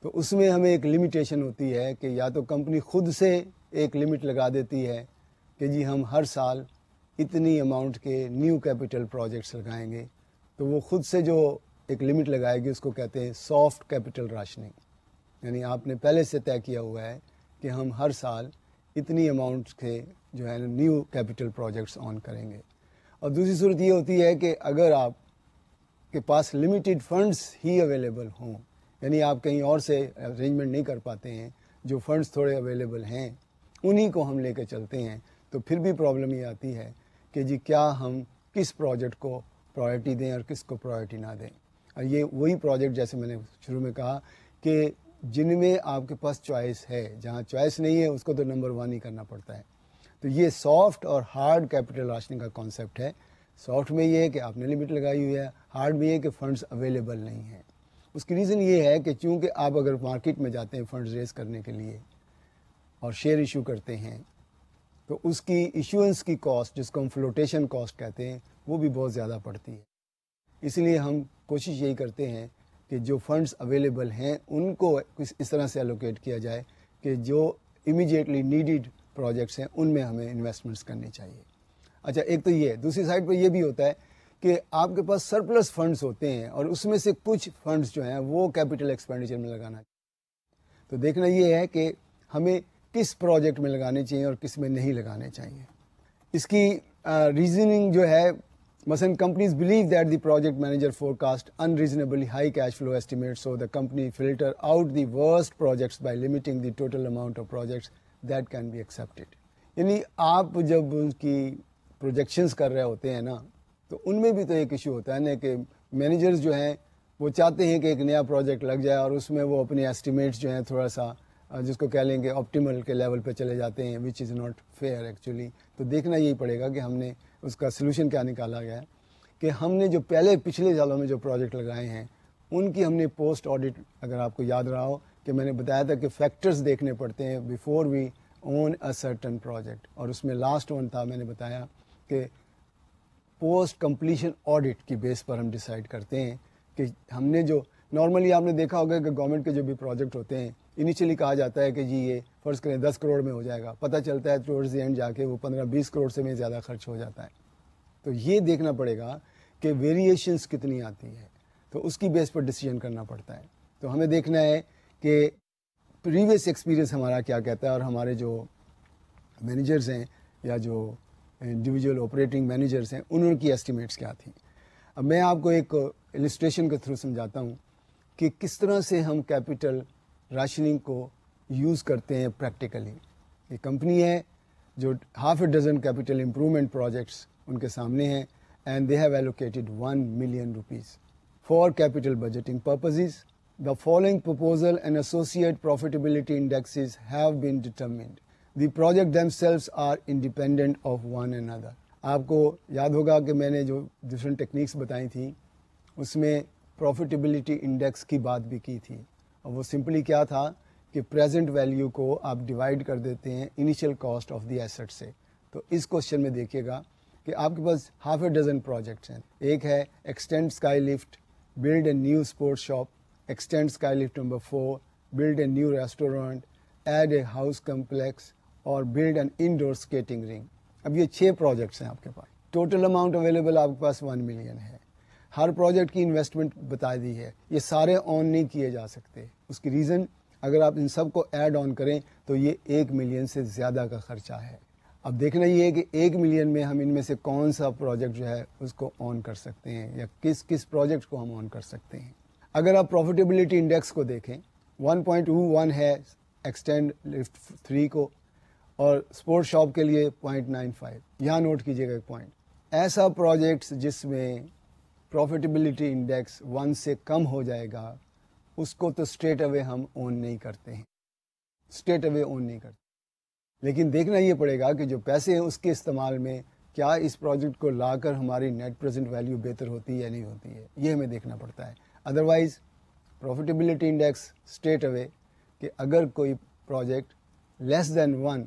A: तो उसमें हमें एक लिमिटेशन होती है कि या तो कंपनी खुद से एक लिमिट लगा देती है कि जी हम हर साल इतनी अमाउंट के न्यू कैपिटल प्रोजेक्ट्स लगाएंगे तो वो खुद से जो एक लिमिट लगाएगी उसको कहते हैं सॉफ्ट कैपिटल राशनिंग यानी आपने पहले से तय किया हुआ है कि हम हर साल इतनी अमाउंट के जो है न्यू कैपिटल प्रोजेक्ट्स ऑन करेंगे और दूसरी सूरत ये होती है कि अगर आप के पास लिमिटेड फंड्स ही अवेलेबल हों यानी आप कहीं और से अरेंजमेंट नहीं कर पाते हैं जो फंड्स थोड़े अवेलेबल हैं उन्हीं को हम लेकर चलते हैं तो फिर भी प्रॉब्लम ये आती है कि जी क्या हम किस प्रोजेक्ट को प्रायोरिटी दें और किस को प्रायोरिटी ना दें और ये वही प्रोजेक्ट जैसे मैंने शुरू में कहा कि जिनमें आपके पास चॉइस है जहाँ चॉइस नहीं है उसको तो नंबर वन ही करना पड़ता है तो ये सॉफ्ट और हार्ड कैपिटल राशनिंग का कॉन्सेप्ट है सॉफ्ट में ये है कि आपने लिमिट लगाई हुई है हार्ड में ये है कि फ़ंड्स अवेलेबल नहीं है उसकी रीज़न ये है कि चूँकि आप अगर मार्केट में जाते हैं फ़ंड्स रेस करने के लिए और शेयर इशू करते हैं तो उसकी इशुंस की कॉस्ट जिसको हम फ्लोटेशन कॉस्ट कहते हैं वो भी बहुत ज़्यादा पड़ती है इसलिए हम कोशिश यही करते हैं कि जो फंड्स अवेलेबल हैं उनको कुछ इस तरह से एलोकेट किया जाए कि जो इमीडिएटली नीडिड प्रोजेक्ट्स हैं उनमें हमें इन्वेस्टमेंट्स करने चाहिए अच्छा एक तो ये है दूसरी साइड पर यह भी होता है कि आपके पास सरप्लस फंड्स होते हैं और उसमें से कुछ फंड्स जो हैं वो कैपिटल एक्सपेंडिचर में लगाना चाहिए तो देखना ये है कि हमें किस प्रोजेक्ट में लगाने चाहिए और किस में नहीं लगाने चाहिए इसकी रीजनिंग जो है Masan companies believe that the project manager forecast unreasonably high cash flow estimates, so the company filter out the worst projects by limiting the total amount of projects that can be accepted. यानी आप जब उनकी projections कर रहे होते हैं ना तो उनमें भी तो एक issue होता है ना कि managers जो हैं वो चाहते हैं कि एक नया project लग जाए और उसमें वो अपने estimates जो हैं थोड़ा सा जिसको कह लेंगे ऑप्टिमल के लेवल पे चले जाते हैं which is not fair actually तो देखना यही पड़ेगा कि हमने उसका सोल्यूशन क्या निकाला गया है कि हमने जो पहले पिछले सालों में जो प्रोजेक्ट लगाए हैं उनकी हमने पोस्ट ऑडिट अगर आपको याद रहा हो कि मैंने बताया था कि फैक्टर्स देखने पड़ते हैं before we own a certain project और उसमें लास्ट वन था मैंने बताया कि पोस्ट कम्पलीशन ऑडिट की बेस पर हम डिसाइड करते हैं कि हमने जो नॉर्मली आपने देखा होगा कि गवर्नमेंट के जो भी प्रोजेक्ट होते हैं इनिशियली कहा जाता है कि जी ये फ़र्ज़ करें दस करोड़ में हो जाएगा पता चलता है टूवर्ड्स दी एंड जाके वो पंद्रह बीस करोड़ से में ज़्यादा खर्च हो जाता है तो ये देखना पड़ेगा कि वेरिएशंस कितनी आती है तो उसकी बेस पर डिसीजन करना पड़ता है तो हमें देखना है कि प्रीवियस एक्सपीरियंस हमारा क्या कहता है और हमारे जो मैनेजर्स हैं या जो इंडिविजुअल ऑपरेटिंग मैनेजर्स हैं उनकी एस्टिमेट्स क्या थी अब मैं आपको एक इलिस्ट्रेशन के थ्रू समझाता हूँ कि किस तरह से हम कैपिटल राशनिंग को यूज़ करते हैं प्रैक्टिकली ये कंपनी है जो half a dozen capital improvement projects उनके सामने हैं and they have allocated one million rupees for capital budgeting purposes the following proposal and associate profitability indexes have been determined the project them are independent of one and other आपको याद होगा कि मैंने जो different techniques बताई थी उसमें profitability index की बात भी की थी और वो सिंपली क्या था कि प्रेजेंट वैल्यू को आप डिवाइड कर देते हैं initial cost of the asset से तो इस क्वेश्चन में देखिएगा कि आपके पास हाफ ए डजन प्रोजेक्ट्स हैं एक है extend sky lift build a new sports shop extend sky lift number four build a new restaurant add a house complex और build an indoor skating ring अब ये छः प्रोजेक्ट्स हैं आपके पास total amount available आपके पास वन मिलियन है हर project की investment बता दी है ये सारे ऑन नहीं किए जा सकते उसकी रीज़न अगर आप इन सब को ऐड ऑन करें तो ये एक मिलियन से ज़्यादा का खर्चा है अब देखना ये है कि एक मिलियन में हम इनमें से कौन सा प्रोजेक्ट जो है उसको ऑन कर सकते हैं या किस किस प्रोजेक्ट को हम ऑन कर सकते हैं अगर आप प्रॉफिटेबिलिटी इंडेक्स को देखें वन है एक्सटेंड लिफ्ट थ्री को और स्पोर्ट्स शॉप के लिए पॉइंट नाइन फाइव यहाँ नोट कीजिएगा एक पॉइंट ऐसा प्रोजेक्ट्स जिसमें प्रॉफिटेबिलिटी इंडेक्स वन से कम हो जाएगा उसको तो स्ट्रेट अवे हम ओन नहीं करते हैं स्ट्रेट अवे ओन नहीं करते लेकिन देखना ये पड़ेगा कि जो पैसे हैं उसके इस्तेमाल में क्या इस प्रोजेक्ट को लाकर हमारी नेट प्रेजेंट वैल्यू बेहतर होती है या नहीं होती है ये हमें देखना पड़ता है otherwise profitability index straight away कि अगर कोई project less than one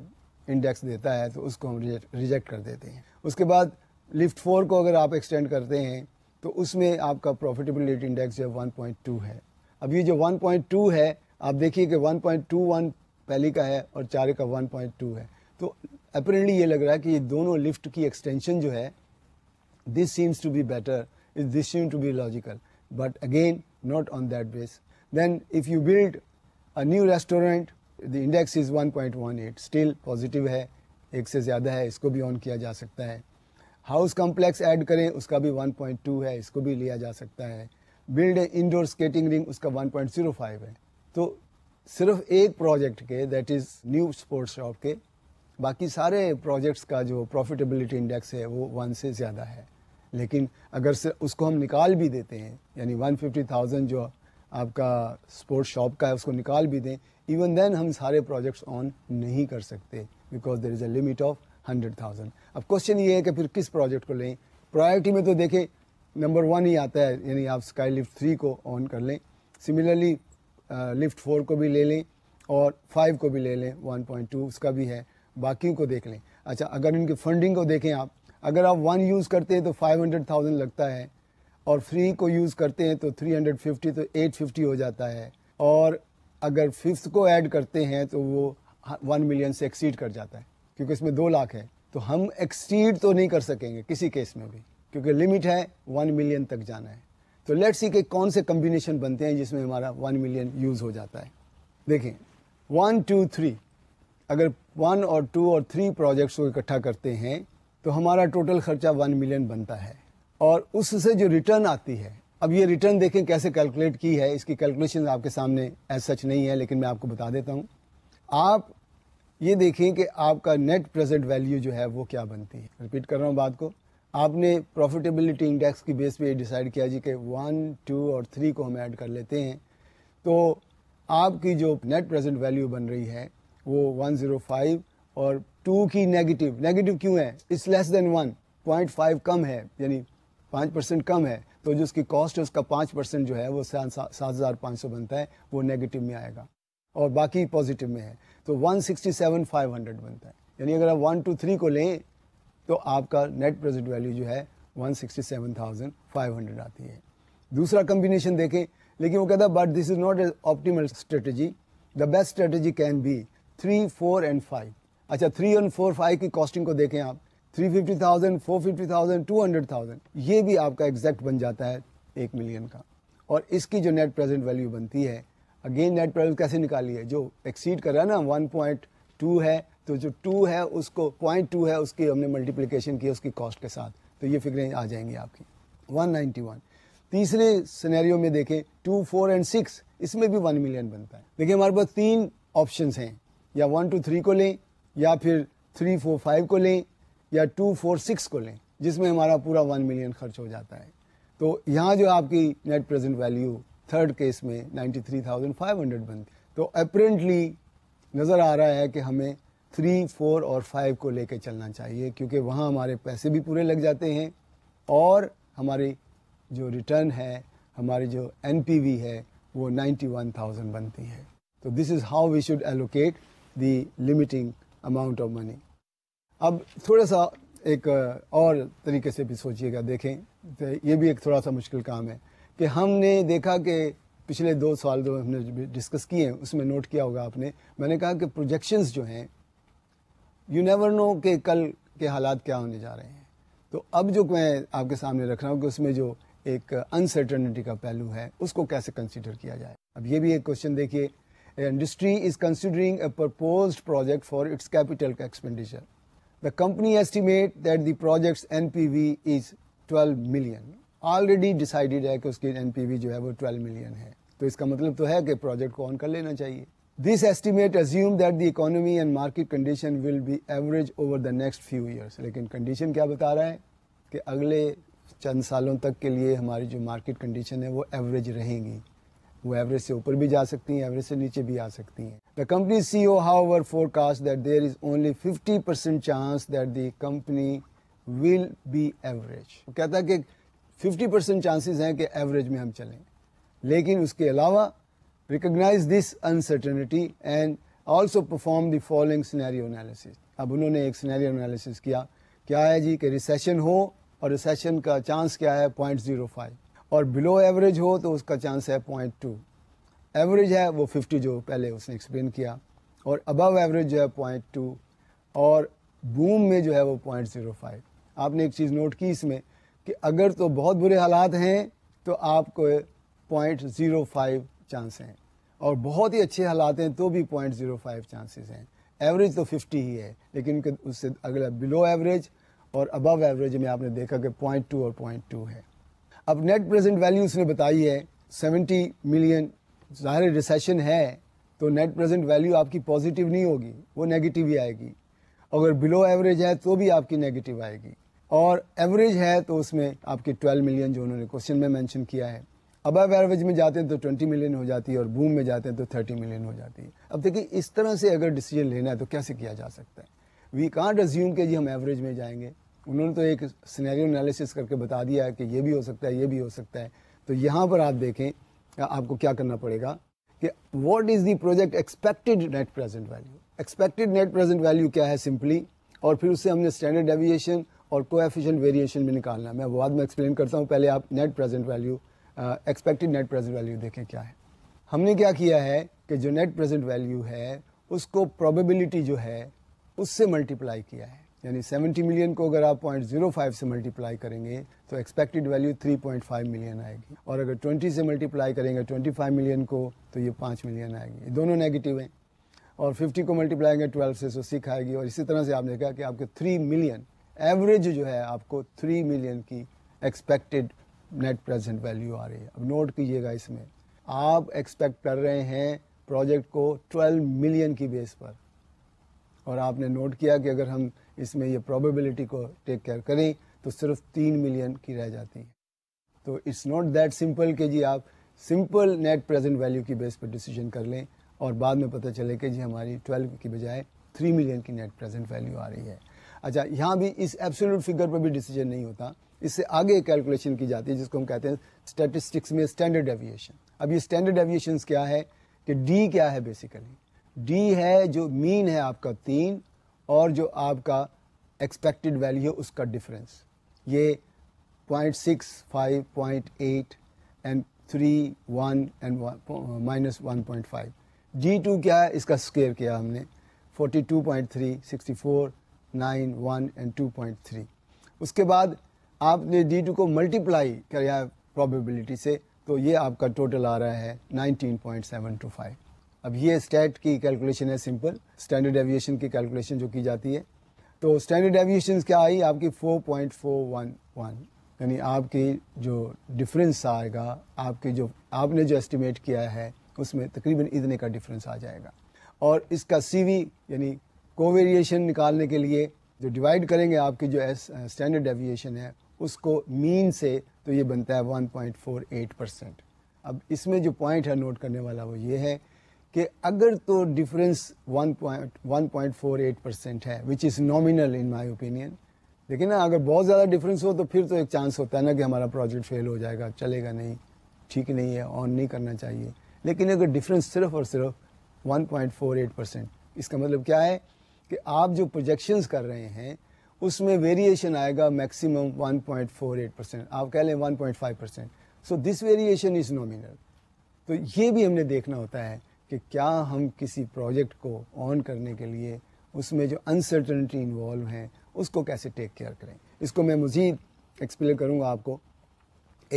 A: index देता है तो उसको हम रिजेक्ट कर देते हैं उसके बाद लिफ्ट फोर को अगर आप एक्सटेंड करते हैं तो उसमें आपका प्रॉफिटेबिलिटी इंडेक्स जो 1.2 है अब ये जो 1.2 है आप देखिए कि 1.21 पहले का है और चारे का 1.2 है तो अपेरेंटली ये लग रहा है कि ये दोनों लिफ्ट की एक्सटेंशन जो है this seems to be better is this seem to be logical but again not on that base. Then if you build a new restaurant, the index is 1.18, still positive है, एक से ज़्यादा है, इसको भी ऑन किया जा सकता है. House complex add करें, उसका भी 1.2 है, इसको भी लिया जा सकता है. Build a indoor skating ring उसका वन पॉइंट जीरो फाइव है तो सिर्फ एक प्रोजेक्ट के that is new sports shop के बाकी सारे प्रोजेक्ट्स का जो प्रॉफिटेबिलिटी इंडेक्स है वो वन से ज़्यादा है लेकिन अगर उसको हम निकाल भी देते हैं यानी वन फिफ्टी थाउजेंड जो आपका स्पोर्ट्स शॉप का है उसको निकाल भी दें इवन देन हम सारे प्रोजेक्ट्स ऑन नहीं कर सकते because there is a limit of hundred thousand अब क्वेश्चन ये है कि फिर किस प्रोजेक्ट को लें प्रायोरिटी में तो देखें नंबर वन ही आता है यानी आप स्काई लिफ्ट थ्री को ऑन कर लें सिमिलरली लिफ्ट फोर को भी ले लें और फाइव को भी ले लें वन पॉइंट टू उसका भी है बाकी को देख लें अच्छा अगर इनकी फंडिंग को देखें आप अगर आप वन यूज़ करते हैं तो फाइव हंड्रेड थाउजेंड लगता है और फ्री को यूज़ करते हैं तो थ्री हंड्रेड फिफ्टी तो एट फिफ्टी हो जाता है और अगर फिफ्थ को ऐड करते हैं तो वो वन मिलियन से एक्सीड कर जाता है क्योंकि इसमें दो लाख है तो हम एक्सीड तो नहीं कर सकेंगे किसी केस में भी क्योंकि लिमिट है वन मिलियन तक जाना है तो लेट्स सी के कौन से कम्बिनेशन बनते हैं जिसमें हमारा वन मिलियन यूज़ हो जाता है देखें वन टू थ्री अगर वन और टू और थ्री प्रोजेक्ट्स को इकट्ठा करते हैं तो हमारा टोटल खर्चा वन मिलियन बनता है और उससे जो रिटर्न आती है अब ये रिटर्न देखें कैसे कैलकुलेट की है इसकी कैलकुलेशन आपके सामने एज सच नहीं है लेकिन मैं आपको बता देता हूँ आप ये देखें कि आपका नेट प्रेजेंट वैल्यू जो है वो क्या बनती है रिपीट कर रहा हूँ बात को आपने प्रॉफिटेबिलिटी इंडेक्स की बेस पे डिसाइड किया जी कि वन टू और थ्री को हम ऐड कर लेते हैं तो आपकी जो नेट प्रेजेंट वैल्यू बन रही है वो 105 और टू की नेगेटिव नेगेटिव क्यों है it's less than one point five कम है यानी पाँच परसेंट कम है तो जो उसकी कॉस्ट है उसका पाँच परसेंट जो है वो सात हज़ार पाँच सौ बनता है वो नेगेटिव में आएगा और बाकी पॉजिटिव में है तो one sixty seven five hundred बनता है यानी अगर आप वन टू थ्री को लें तो आपका नेट प्रेजेंट वैल्यू जो है 167,500 आती है दूसरा कम्बिनेशन देखें लेकिन वो कहता है but this is not a optimal strategy the best strategy can be three four and five अच्छा थ्री एंड फोर फाइव की कॉस्टिंग को देखें आप three fifty thousand four fifty thousand two hundred thousand ये भी आपका एग्जैक्ट बन जाता है एक मिलियन का और इसकी जो नेट प्रेजेंट वैल्यू बनती है अगेन नेट प्रेजेंट कैसे निकाली है जो एक्सीड कर रहा है ना वन पॉइंट टू है तो जो टू है उसको पॉइंट टू है उसकी हमने मल्टीप्लिकेशन किया उसकी कॉस्ट के साथ तो ये फिगरें आ जाएंगी आपकी 191 तीसरे सिनेरियो में देखें टू फोर एंड सिक्स इसमें भी वन मिलियन बनता है देखिए हमारे पास तीन ऑप्शन हैं या वन टू थ्री को लें या फिर थ्री फोर फाइव को लें या टू फोर सिक्स को लें जिसमें हमारा पूरा वन मिलियन खर्च हो जाता है तो यहाँ जो आपकी net present value third case में हंड्रेड बनती तो अप्रेंटली नज़र आ रहा है कि हमें थ्री फोर और फाइव को लेकर चलना चाहिए क्योंकि वहाँ हमारे पैसे भी पूरे लग जाते हैं और हमारी जो रिटर्न है हमारी जो एन है वो नाइन्टी वन थाउजेंड बनती है तो this is how we should allocate the limiting amount of money अब थोड़ा सा एक uh, और तरीके से भी सोचिएगा देखें तो ये भी एक थोड़ा सा मुश्किल काम है कि हमने देखा कि पिछले दो साल जो हमने डिस्कस किए हैं उसमें नोट किया होगा आपने मैंने कहा कि प्रोजेक्शंस जो हैं यू नेवर नो कि कल के हालात क्या होने जा रहे हैं तो अब जो मैं आपके सामने रख रहा हूँ कि उसमें जो एक अनसर्टनिटी का पहलू है उसको कैसे कंसिडर किया जाए अब ये भी एक क्वेश्चन देखिए industry is considering a proposed project for its capital expenditure. The company estimate that the project's NPV is 12 million. Already decided है कि उसकी एन जो है वो 12 मिलियन है तो इसका मतलब तो है कि प्रोजेक्ट को ऑन कर लेना चाहिए This estimate assumes that the economy and market condition will be average over the next few years. लेकिन condition क्या बता रहा है कि अगले चंद सालों तक के लिए हमारी जो मार्केट कंडीशन है वो एवरेज रहेंगी वो एवरेज से ऊपर भी जा सकती हैं एवरेज से नीचे भी आ सकती हैं the company C O however forecast that there is only 50 percent chance that the company will be average कहता है कि 50 परसेंट चांसेस हैं कि एवरेज में हम चलें लेकिन उसके अलावा recognize this uncertainty and also perform the following scenario analysis अब उन्होंने एक सिनेरियो एनालिसिस किया क्या है जी कि रिसेशन हो और रिसेशन का चांस क्या है पॉइंट जीरो फाइव और बिलो एवरेज हो तो उसका चांस है पॉइंट टू एवरेज है वो फिफ्टी जो पहले उसने एक्सप्लेन किया और अबव एवरेज जो है पॉइंट टू और बूम में जो है वो पॉइंट ज़ीरो फाइव आपने एक चीज़ नोट की इसमें कि अगर तो बहुत बुरे हालात हैं तो आपको पॉइंट ज़ीरो फाइव चांस हैं और बहुत ही अच्छे हालात हैं तो भी पॉइंट जीरो फाइव चांसेस हैं एवरेज तो फिफ्टी ही है लेकिन उनके उससे अगला बिलो एवरेज और अबव एवरेज में आपने देखा कि पॉइंट टू और पॉइंट टू है अब नेट प्रेजेंट वैल्यू उसने बताई है सेवेंटी मिलियन ज़ाहिर रिसेशन है तो नेट प्रेजेंट वैल्यू आपकी पॉजिटिव नहीं होगी वो नेगेटिव ही आएगी अगर बिलो एवरेज है तो भी आपकी नेगेटिव आएगी और एवरेज है तो उसमें आपके 12 मिलियन जो उन्होंने क्वेश्चन में मेंशन किया है अबव एवरेज में जाते हैं तो 20 मिलियन हो जाती है और बूम में जाते हैं तो 30 मिलियन हो जाती है अब देखिए इस तरह से अगर डिसीजन लेना है तो कैसे किया जा सकता है वी कांट रेज्यूम के जी हम एवरेज में जाएंगे उन्होंने तो एक सिनेरियो एनालिसिस करके बता दिया है कि ये भी हो सकता है ये भी हो सकता है तो यहाँ पर आप देखें आपको क्या करना पड़ेगा कि what is the project expected net present value expected net present value क्या है सिंपली और फिर उससे हमने स्टैंडर्ड एविएशन और कोएफिशिएंट वेरिएशन भी निकालना मैं बाद में एक्सप्लेन करता हूँ पहले आप net present value expected net present value देखें क्या है हमने क्या किया है कि जो नेट प्रेजेंट वैल्यू है उसको प्रोबेबिलिटी जो है उससे मल्टीप्लाई किया है यानी 70 मिलियन को अगर आप 0.05 से मल्टीप्लाई करेंगे तो एक्सपेक्टेड वैल्यू 3.5 मिलियन आएगी और अगर 20 से मल्टीप्लाई करेंगे 25 मिलियन को तो ये 5 मिलियन आएगी ये दोनों नेगेटिव हैं और 50 को मल्टीप्लाई करेंगे 12 से तो सिक्स आएगी और इसी तरह से आपने कहा कि आपके 3 मिलियन एवरेज जो है आपको 3 मिलियन की एक्सपेक्टेड नेट प्रेजेंट वैल्यू आ रही है अब नोट कीजिएगा इसमें आप एक्सपेक्ट कर रहे हैं प्रोजेक्ट को 12 मिलियन की बेस पर और आपने नोट किया कि अगर हम इसमें ये प्रोबेबिलिटी को टेक केयर करें तो सिर्फ तीन मिलियन की रह जाती है तो इट्स नॉट दैट सिंपल कि जी आप सिंपल नेट प्रेजेंट वैल्यू की बेस पर डिसीजन कर लें और बाद में पता चले कि जी हमारी ट्वेल्व की बजाय थ्री मिलियन की नेट प्रेजेंट वैल्यू आ रही है अच्छा यहाँ भी इस एब्सोल्यूट फिगर पर भी डिसीजन नहीं होता इससे आगे कैलकुलेशन की जाती है जिसको हम कहते हैं स्टैटिस्टिक्स में स्टैंडर्ड एविएशन अब ये स्टैंडर्ड एविएशन क्या है कि डी क्या है बेसिकली डी है जो मीन है आपका तीन और जो आपका एक्सपेक्टेड वैल्यू है उसका डिफरेंस ये point six five point eight and three one and minus one point five D two क्या है इसका स्केयर किया हमने forty two point three sixty four nine one and two point three उसके बाद आपने डी टू को मल्टीप्लाई किया प्रोबेबिलिटी से तो ये आपका टोटल आ रहा है 19.725 अब ये स्टेट की कैलकुलेशन है सिंपल स्टैंडर्ड एविएशन की कैलकुलेशन जो की जाती है तो स्टैंडर्ड एविएशन क्या आई आपकी 4.411 यानी आपकी जो डिफरेंस आएगा आपके जो आपने जो एस्टिमेट किया है उसमें तकरीबन इतने का डिफरेंस आ जाएगा और इसका सी यानी कोवेरिएशन निकालने के लिए जो डिवाइड करेंगे आपकी जो स्टैंडर्ड एविएशन है उसको मीन से तो ये बनता है 1.48 परसेंट अब इसमें जो पॉइंट है नोट करने वाला वो ये है कि अगर तो डिफरेंस 1.1.48 परसेंट है which is nominal in my opinion लेकिन ना अगर बहुत ज़्यादा डिफरेंस हो तो फिर तो एक चांस होता है ना कि हमारा प्रोजेक्ट फेल हो जाएगा चलेगा नहीं ठीक नहीं है ऑन नहीं करना चाहिए लेकिन अगर डिफरेंस सिर्फ और सिर्फ 1.48 परसेंट इसका मतलब क्या है कि आप जो प्रोजेक्शंस कर रहे हैं उसमें वेरिएशन आएगा मैक्सिमम 1.48 परसेंट आप कह लें 1.5 percent so this variation is nominal तो ये भी हमने देखना होता है कि क्या हम किसी प्रोजेक्ट को ऑन करने के लिए उसमें जो अनसर्टनिटी इन्वॉल्व हैं उसको कैसे टेक केयर करें इसको मैं मज़ीद एक्सप्लेन करूँगा आपको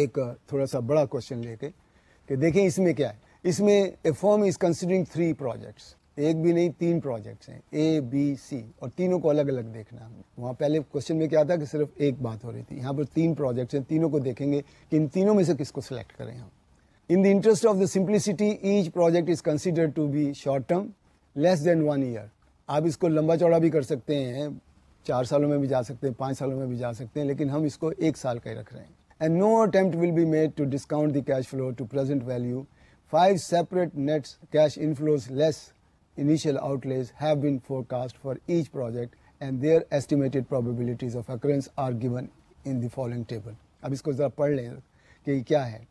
A: एक थोड़ा सा बड़ा क्वेश्चन लेके कि देखें इसमें क्या है इसमें a firm is considering three projects एक भी नहीं तीन प्रोजेक्ट्स हैं ए बी सी और तीनों को अलग अलग देखना है वहाँ पहले क्वेश्चन में क्या था कि सिर्फ एक बात हो रही थी यहाँ पर तीन प्रोजेक्ट्स हैं तीनों को देखेंगे कि इन तीनों में से किसको सिलेक्ट करें हम in the interest of the simplicity each project is considered to be short term less than one year आप इसको लंबा चौड़ा भी कर सकते हैं चार सालों में भी जा सकते हैं पाँच सालों में भी जा सकते हैं लेकिन हम इसको एक साल का ही रख रहे हैं and no attempt will be made to discount the cash flow to present value five separate nets cash inflows less initial outlays have been forecast for each project and their estimated probabilities of occurrence are given in the following table. Now, let's read this a little bit. What is this?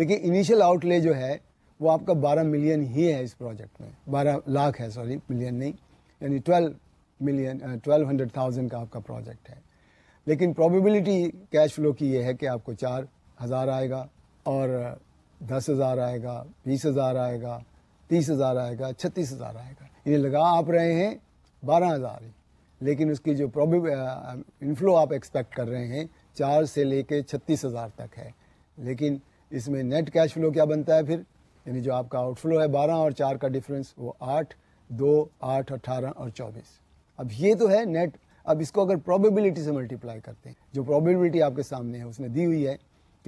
A: Look, initial outlay is 12 million in this project. 12 lakh, sorry, million. That is 12 million, 1200,000 of your project. But probability cash flow is that you will get 4,000 and 10,000 and 20,000 तीस हज़ार आएगा छत्तीस हज़ार आएगा इन्हें लगा आप रहे हैं बारह हज़ार लेकिन उसकी जो प्रॉब्लम इनफ्लो आप एक्सपेक्ट कर रहे हैं चार से लेके छत्तीस हज़ार तक है लेकिन इसमें नेट कैश फ्लो क्या बनता है फिर यानी जो आपका आउटफ्लो है बारह और चार का डिफरेंस वो आठ दो आठ अट्ठारह और चौबीस अब ये तो है नेट अब इसको अगर प्रोबेबिलिटी से मल्टीप्लाई करते हैं जो प्रोबेबिलिटी आपके सामने है उसने दी हुई है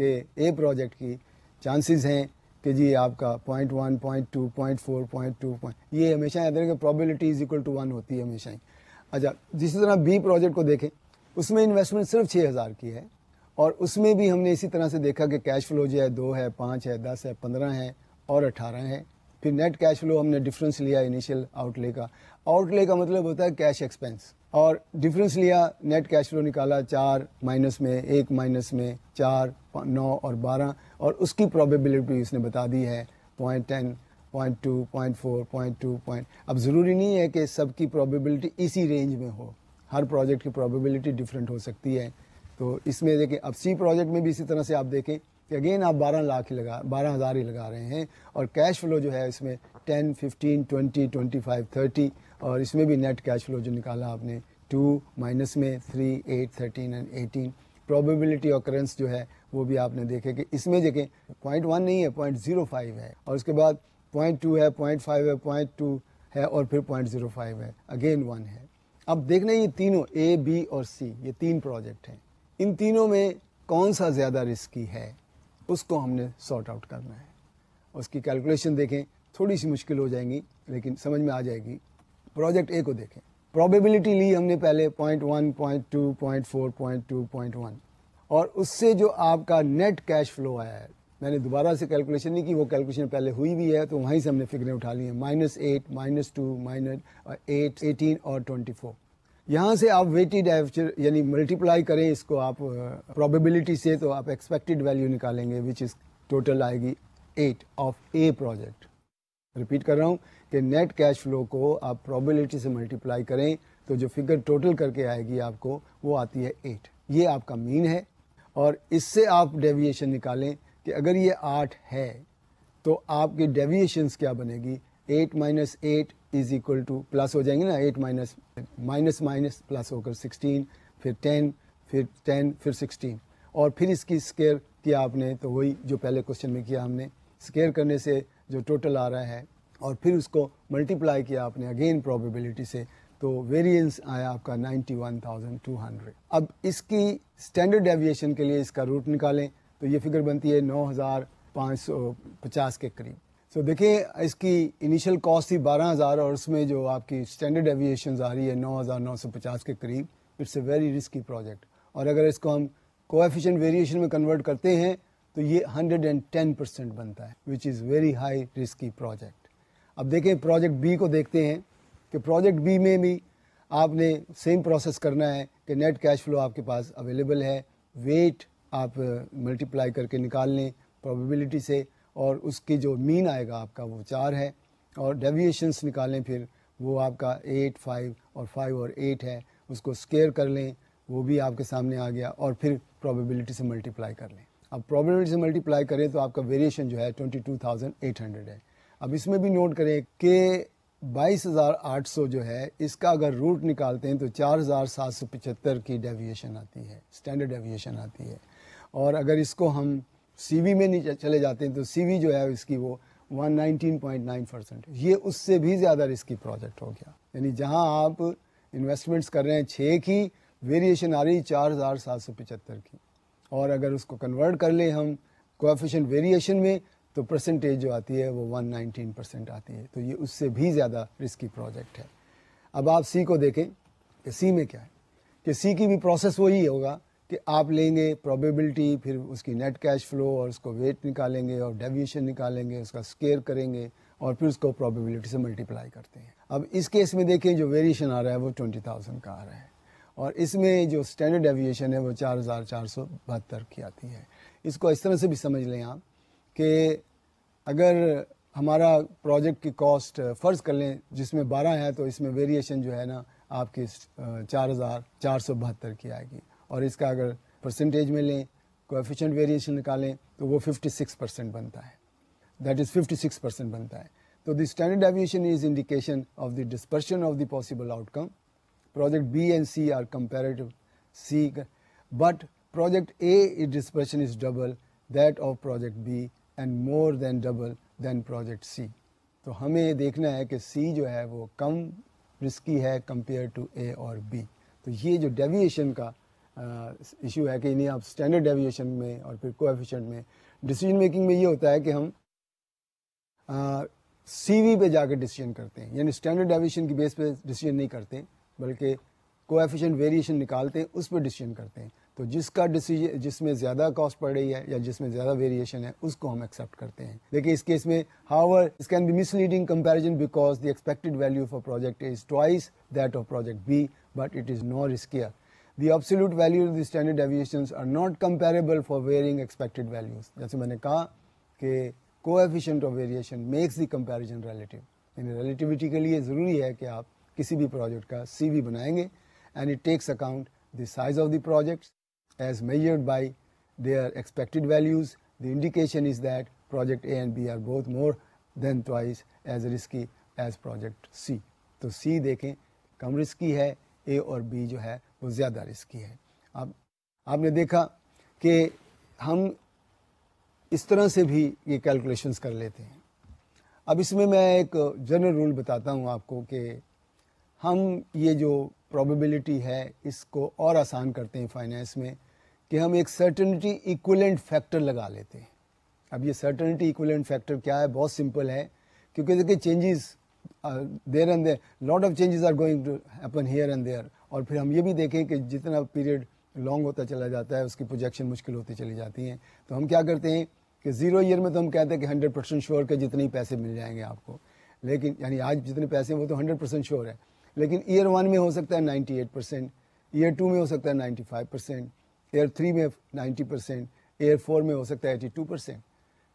A: कि ए प्रोजेक्ट की चांसेस हैं कि जी आपका point one point two point four point two point ये हमेशा याद रखें probability is equal to one होती है हमेशा ही अच्छा जिस तरह बी प्रोजेक्ट को देखें उसमें इन्वेस्टमेंट सिर्फ छः हज़ार की है और उसमें भी हमने इसी तरह से देखा कि कैश फ्लो जो है दो है पाँच है दस है पंद्रह है और अट्ठारह है फिर नेट कैश फ्लो हमने डिफरेंस लिया इनिशियल आउटले का आउटले का मतलब होता है कैश एक्सपेंस और डिफरेंस लिया नेट कैश फ्लो निकाला चार माइनस में एक माइनस में चार नौ और बारह और उसकी प्रॉबेबिलिटी उसने बता दी है point ten point two point four point two point अब ज़रूरी नहीं है कि सबकी प्रॉबेबिलिटी इसी रेंज में हो हर प्रोजेक्ट की प्रॉबेबिलिटी डिफरेंट हो सकती है तो इसमें देखें अब सी प्रोजेक्ट में भी इसी तरह से आप देखें कि अगेन आप बारह लाख ही लगा बारह हज़ार ही लगा रहे हैं और कैश फ्लो जो है इसमें ten fifteen twenty twenty five thirty और इसमें भी नेट कैश फ्लो जो निकाला आपने टू माइनस में three eight thirteen and eighteen probability occurrence जो है वो भी आपने देखे कि इसमें देखें पॉइंट वन नहीं है पॉइंट जीरो फाइव है और उसके बाद पॉइंट टू है पॉइंट फाइव है पॉइंट टू है और फिर पॉइंट जीरो फाइव है अगेन वन है अब देखना ये तीनों ए बी और सी ये तीन प्रोजेक्ट हैं इन तीनों में कौन सा ज़्यादा रिस्की है उसको हमने सॉर्ट आउट करना है उसकी कैलकुलेशन देखें थोड़ी सी मुश्किल हो जाएंगी लेकिन समझ में आ जाएगी प्रोजेक्ट ए को देखें प्रोबेबिलिटी ली हमने पहले point one point two point four point two point one और उससे जो आपका नेट कैश फ्लो आया है मैंने दोबारा से कैलकुलेशन नहीं की वो कैलकुलेशन पहले हुई भी है तो वहीं से हमने फिगरें उठा ली हैं minus eight minus two minus eight eighteen और ट्वेंटी फोर यहाँ से आप वेटेड एवरेज यानी मल्टीप्लाई करें इसको आप प्रोबेबिलिटी uh, से तो आप एक्सपेक्टेड वैल्यू निकालेंगे विच इज़ टोटल आएगी eight of A project repeat कर रहा हूँ कि नेट कैश फ्लो को आप प्रोबेबिलिटी से मल्टीप्लाई करें तो जो फिगर टोटल करके आएगी आपको वो आती है एट ये आपका मीन है और इससे आप डेविएशन निकालें कि अगर ये आठ है तो आपकी डेविएशंस क्या बनेगी eight minus eight is equal to plus हो जाएंगे ना eight minus minus minus plus होकर सिक्सटीन फिर टेन फिर टेन फिर सिक्सटीन और फिर इसकी स्केयर किया आपने तो वही जो पहले क्वेश्चन में किया हमने स्केयर करने से जो टोटल आ रहा है और फिर उसको मल्टीप्लाई किया आपने अगेन प्रोबेबिलिटी से तो वेरिएंस आया आपका 91,200 अब इसकी स्टैंडर्ड डेविएशन के लिए इसका रूट निकालें तो ये फिगर बनती है 9,550 के करीब सो so, देखिए इसकी इनिशियल कॉस्ट थी 12,000 और उसमें जो आपकी स्टैंडर्ड एविएशन आ रही है 9,950 के करीब it's a very risky project और अगर इसको हम कोएफिशिएंट वेरिएशन में कन्वर्ट करते हैं तो ये 110 परसेंट बनता है which is very high risky project अब देखें प्रोजेक्ट बी को देखते हैं कि प्रोजेक्ट बी में भी आपने सेम प्रोसेस करना है कि नेट कैश फ्लो आपके पास अवेलेबल है वेट आप मल्टीप्लाई uh, करके निकाल लें प्रॉबिलिटी से और उसकी जो मीन आएगा आपका वो चार है और डेविएशंस निकालें फिर वो आपका एट फाइव और फाइव और एट है उसको स्केयर कर लें वो भी आपके सामने आ गया और फिर प्रॉबिलिटी से मल्टीप्लाई कर लें अब प्रॉबिलिटी से मल्टीप्लाई करें तो आपका वेरिएशन जो है हंड्रेड है अब इसमें भी नोट करें कि बाईस हज़ार आठ सौ जो है इसका अगर रूट निकालते हैं तो चार हज़ार सात सौ की डेविएशन आती है स्टैंडर्ड डेविएशन आती है और अगर इसको हम सीवी में नहीं चले जाते हैं तो सीवी जो है इसकी वो 119.9 परसेंट ये उससे भी ज़्यादा रिस्की प्रोजेक्ट हो गया यानी जहाँ आप इन्वेस्टमेंट्स कर रहे हैं छः की वेरिएशन आ रही है चार हज़ार सात सौ पचहत्तर की और अगर उसको कन्वर्ट कर ले हम कोफिशेंट वेरिएशन में तो परसेंटेज जो आती है वो वन नाइनटीन परसेंट आती है तो ये उससे भी ज़्यादा रिस्की प्रोजेक्ट है अब आप सी को देखें कि सी में क्या है कि सी की भी प्रोसेस वही होगा कि आप लेंगे प्रोबेबिलिटी फिर उसकी नेट कैश फ्लो और उसको वेट निकालेंगे और डेविएशन निकालेंगे उसका स्केयर करेंगे और फिर उसको प्रोबेबिलिटी से मल्टीप्लाई करते हैं अब इस केस में देखें जो वेरिएशन आ रहा है वो ट्वेंटी थाउजेंड का आ रहा है और इसमें जो स्टैंडर्ड एविएशन है वो चार हज़ार चार सौ बहत्तर की आती है इसको इस तरह से भी समझ लें आप कि अगर हमारा प्रोजेक्ट की कॉस्ट फ़र्ज़ कर लें जिसमें बारह है तो इसमें वेरिएशन जो है ना आपकी चार हज़ार चार सौ बहत्तर की आएगी और इसका अगर परसेंटेज में लें कोएफिशिएंट वेरिएशन निकालें तो वो फिफ्टी सिक्स परसेंट बनता है that is fifty six percent बनता है तो the standard deviation is indication of the dispersion of the possible outcome project B and C are comparative C but project A dispersion is double that of project B and more than double than project C तो हमें ये देखना है कि सी जो है वो कम रिस्की है कंपेयर टू ए और बी तो ये जो डेविएशन का इशू है कि इन्हें आप स्टैंडर्ड डेविएशन में और फिर कोएफिशिएंट में डिसीजन मेकिंग में ये होता है कि हम सीवी पे जाकर डिसीजन करते हैं यानी स्टैंडर्ड डेविएशन की बेस पे डिसीजन नहीं करते बल्कि कोएफिशिएंट वेरिएशन निकालते हैं उस पर डिसीजन करते हैं तो जिसका डिसीजन जिसमें ज़्यादा कॉस्ट पड़ रही है या जिसमें ज़्यादा वेरिएशन है उसको हम एक्सेप्ट करते हैं देखिए इस केस में however is can be misleading comparison because the expected value of A project is twice that of project B but it is no riskier the absolute value of the standard deviations are not comparable for varying expected values जैसे मैंने कहा कि coefficient of variation makes the comparison relative यानी relativity के लिए ज़रूरी है कि आप किसी भी प्रोजेक्ट का सी बनाएंगे and it takes account the size of the projects as measured by their expected values, the indication is that project A and B are both more than twice as risky as project C. तो C dekhen kam risky hai A और B जो है वो ज़्यादा risky है अब आपने देखा कि हम इस तरह से भी ये कैलकुलेशंस कर लेते हैं अब इसमें मैं ek general rule batata हूँ aapko ke hum ye jo probability hai isko aur आसान karte हैं finance mein कि हम एक सर्टनिटी इक्वलेंट फैक्टर लगा लेते हैं अब ये सर्टनिटी इक्वलेंट फैक्टर क्या है बहुत सिंपल है क्योंकि देखिए changes there and there lot of changes are going to happen here and there और फिर हम ये भी देखें कि जितना पीरियड लॉन्ग होता चला जाता है उसकी प्रोजेक्शन मुश्किल होती चली जाती हैं तो हम क्या करते हैं कि ज़ीरो ईयर में तो हम कहते हैं कि हंड्रेड परसेंट श्योर के जितने ही पैसे मिल जाएंगे आपको लेकिन यानी आज जितने पैसे हैं वो तो हंड्रेड परसेंट श्योर है लेकिन ईयर वन में हो सकता है ninety eight percent year two में हो सकता है ninety five percent year three में 90 परसेंट एयर फोर में हो सकता है 82 परसेंट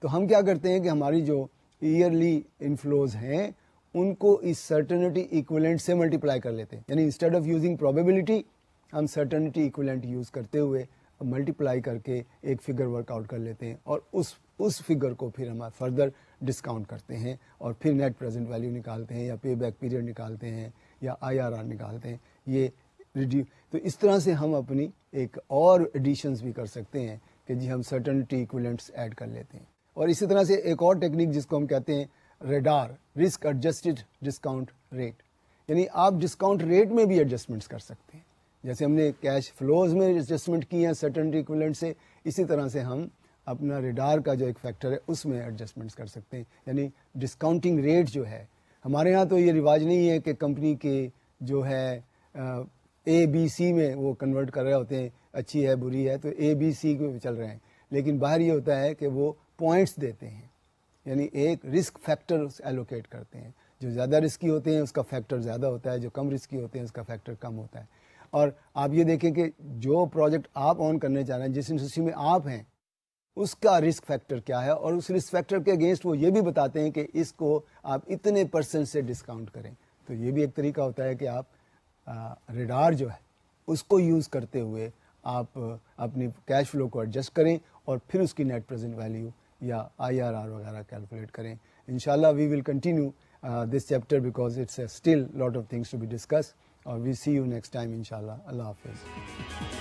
A: तो हम क्या करते हैं कि हमारी जो ईयरली इनफ्लोज हैं उनको इस सर्टनिटी इक्वलेंट से मल्टीप्लाई कर लेते हैं यानी इंस्टेड ऑफ यूजिंग प्रोबेबिलिटी हम सर्टनिटी इक्वलेंट यूज़ करते हुए मल्टीप्लाई करके एक फिगर वर्कआउट कर लेते हैं और उस उस फिगर को फिर हम फर्दर डिस्काउंट करते हैं और फिर नेट प्रेजेंट वैल्यू निकालते हैं या पे बैक पीरियड निकालते हैं या आईआरआर निकालते हैं ये रिड्यू तो इस तरह से हम अपनी एक और एडिशंस भी कर सकते हैं कि जी हम सर्टन टी इक्वलेंट्स ऐड कर लेते हैं और इसी तरह से एक और टेक्निक जिसको हम कहते हैं RADR risk adjusted discount rate यानी आप डिस्काउंट रेट में भी एडजस्टमेंट्स कर सकते हैं जैसे हमने कैश फ्लोज में एडजस्टमेंट किए हैं सर्टन टी इक्वलेंट से इसी तरह से हम अपना रेडार का जो एक फैक्टर है उसमें एडजस्टमेंट्स कर सकते हैं यानी डिस्काउंटिंग रेट जो है हमारे यहाँ तो ये रिवाज नहीं है कि कंपनी के जो है ए बी सी में वो कन्वर्ट कर रहे होते हैं अच्छी है बुरी है तो ए बी सी में चल रहे हैं लेकिन बाहर ये होता है कि वो पॉइंट्स देते हैं यानी एक रिस्क फैक्टर एलोकेट करते हैं जो ज़्यादा रिस्की होते हैं उसका फैक्टर ज़्यादा होता है जो कम रिस्की होते हैं उसका फैक्टर कम होता है और आप ये देखें कि जो प्रोजेक्ट आप ऑन करने जा रहे हैं जिस इंडस्ट्री में आप हैं उसका रिस्क फैक्टर क्या है और उस रिस्क फैक्टर के अगेंस्ट वो ये भी बताते हैं कि इसको आप इतने परसेंट से डिस्काउंट करें तो ये भी एक तरीका होता है कि आप रेडार जो है उसको यूज़ करते हुए आप अपनी कैश फ्लो को एडजस्ट करें और फिर उसकी नेट प्रेजेंट वैल्यू या आईआरआर वगैरह कैलकुलेट करें in we will continue this chapter because it's still lot of things to be discuss और we see you next time इनशाला अल्लाह हाफिज़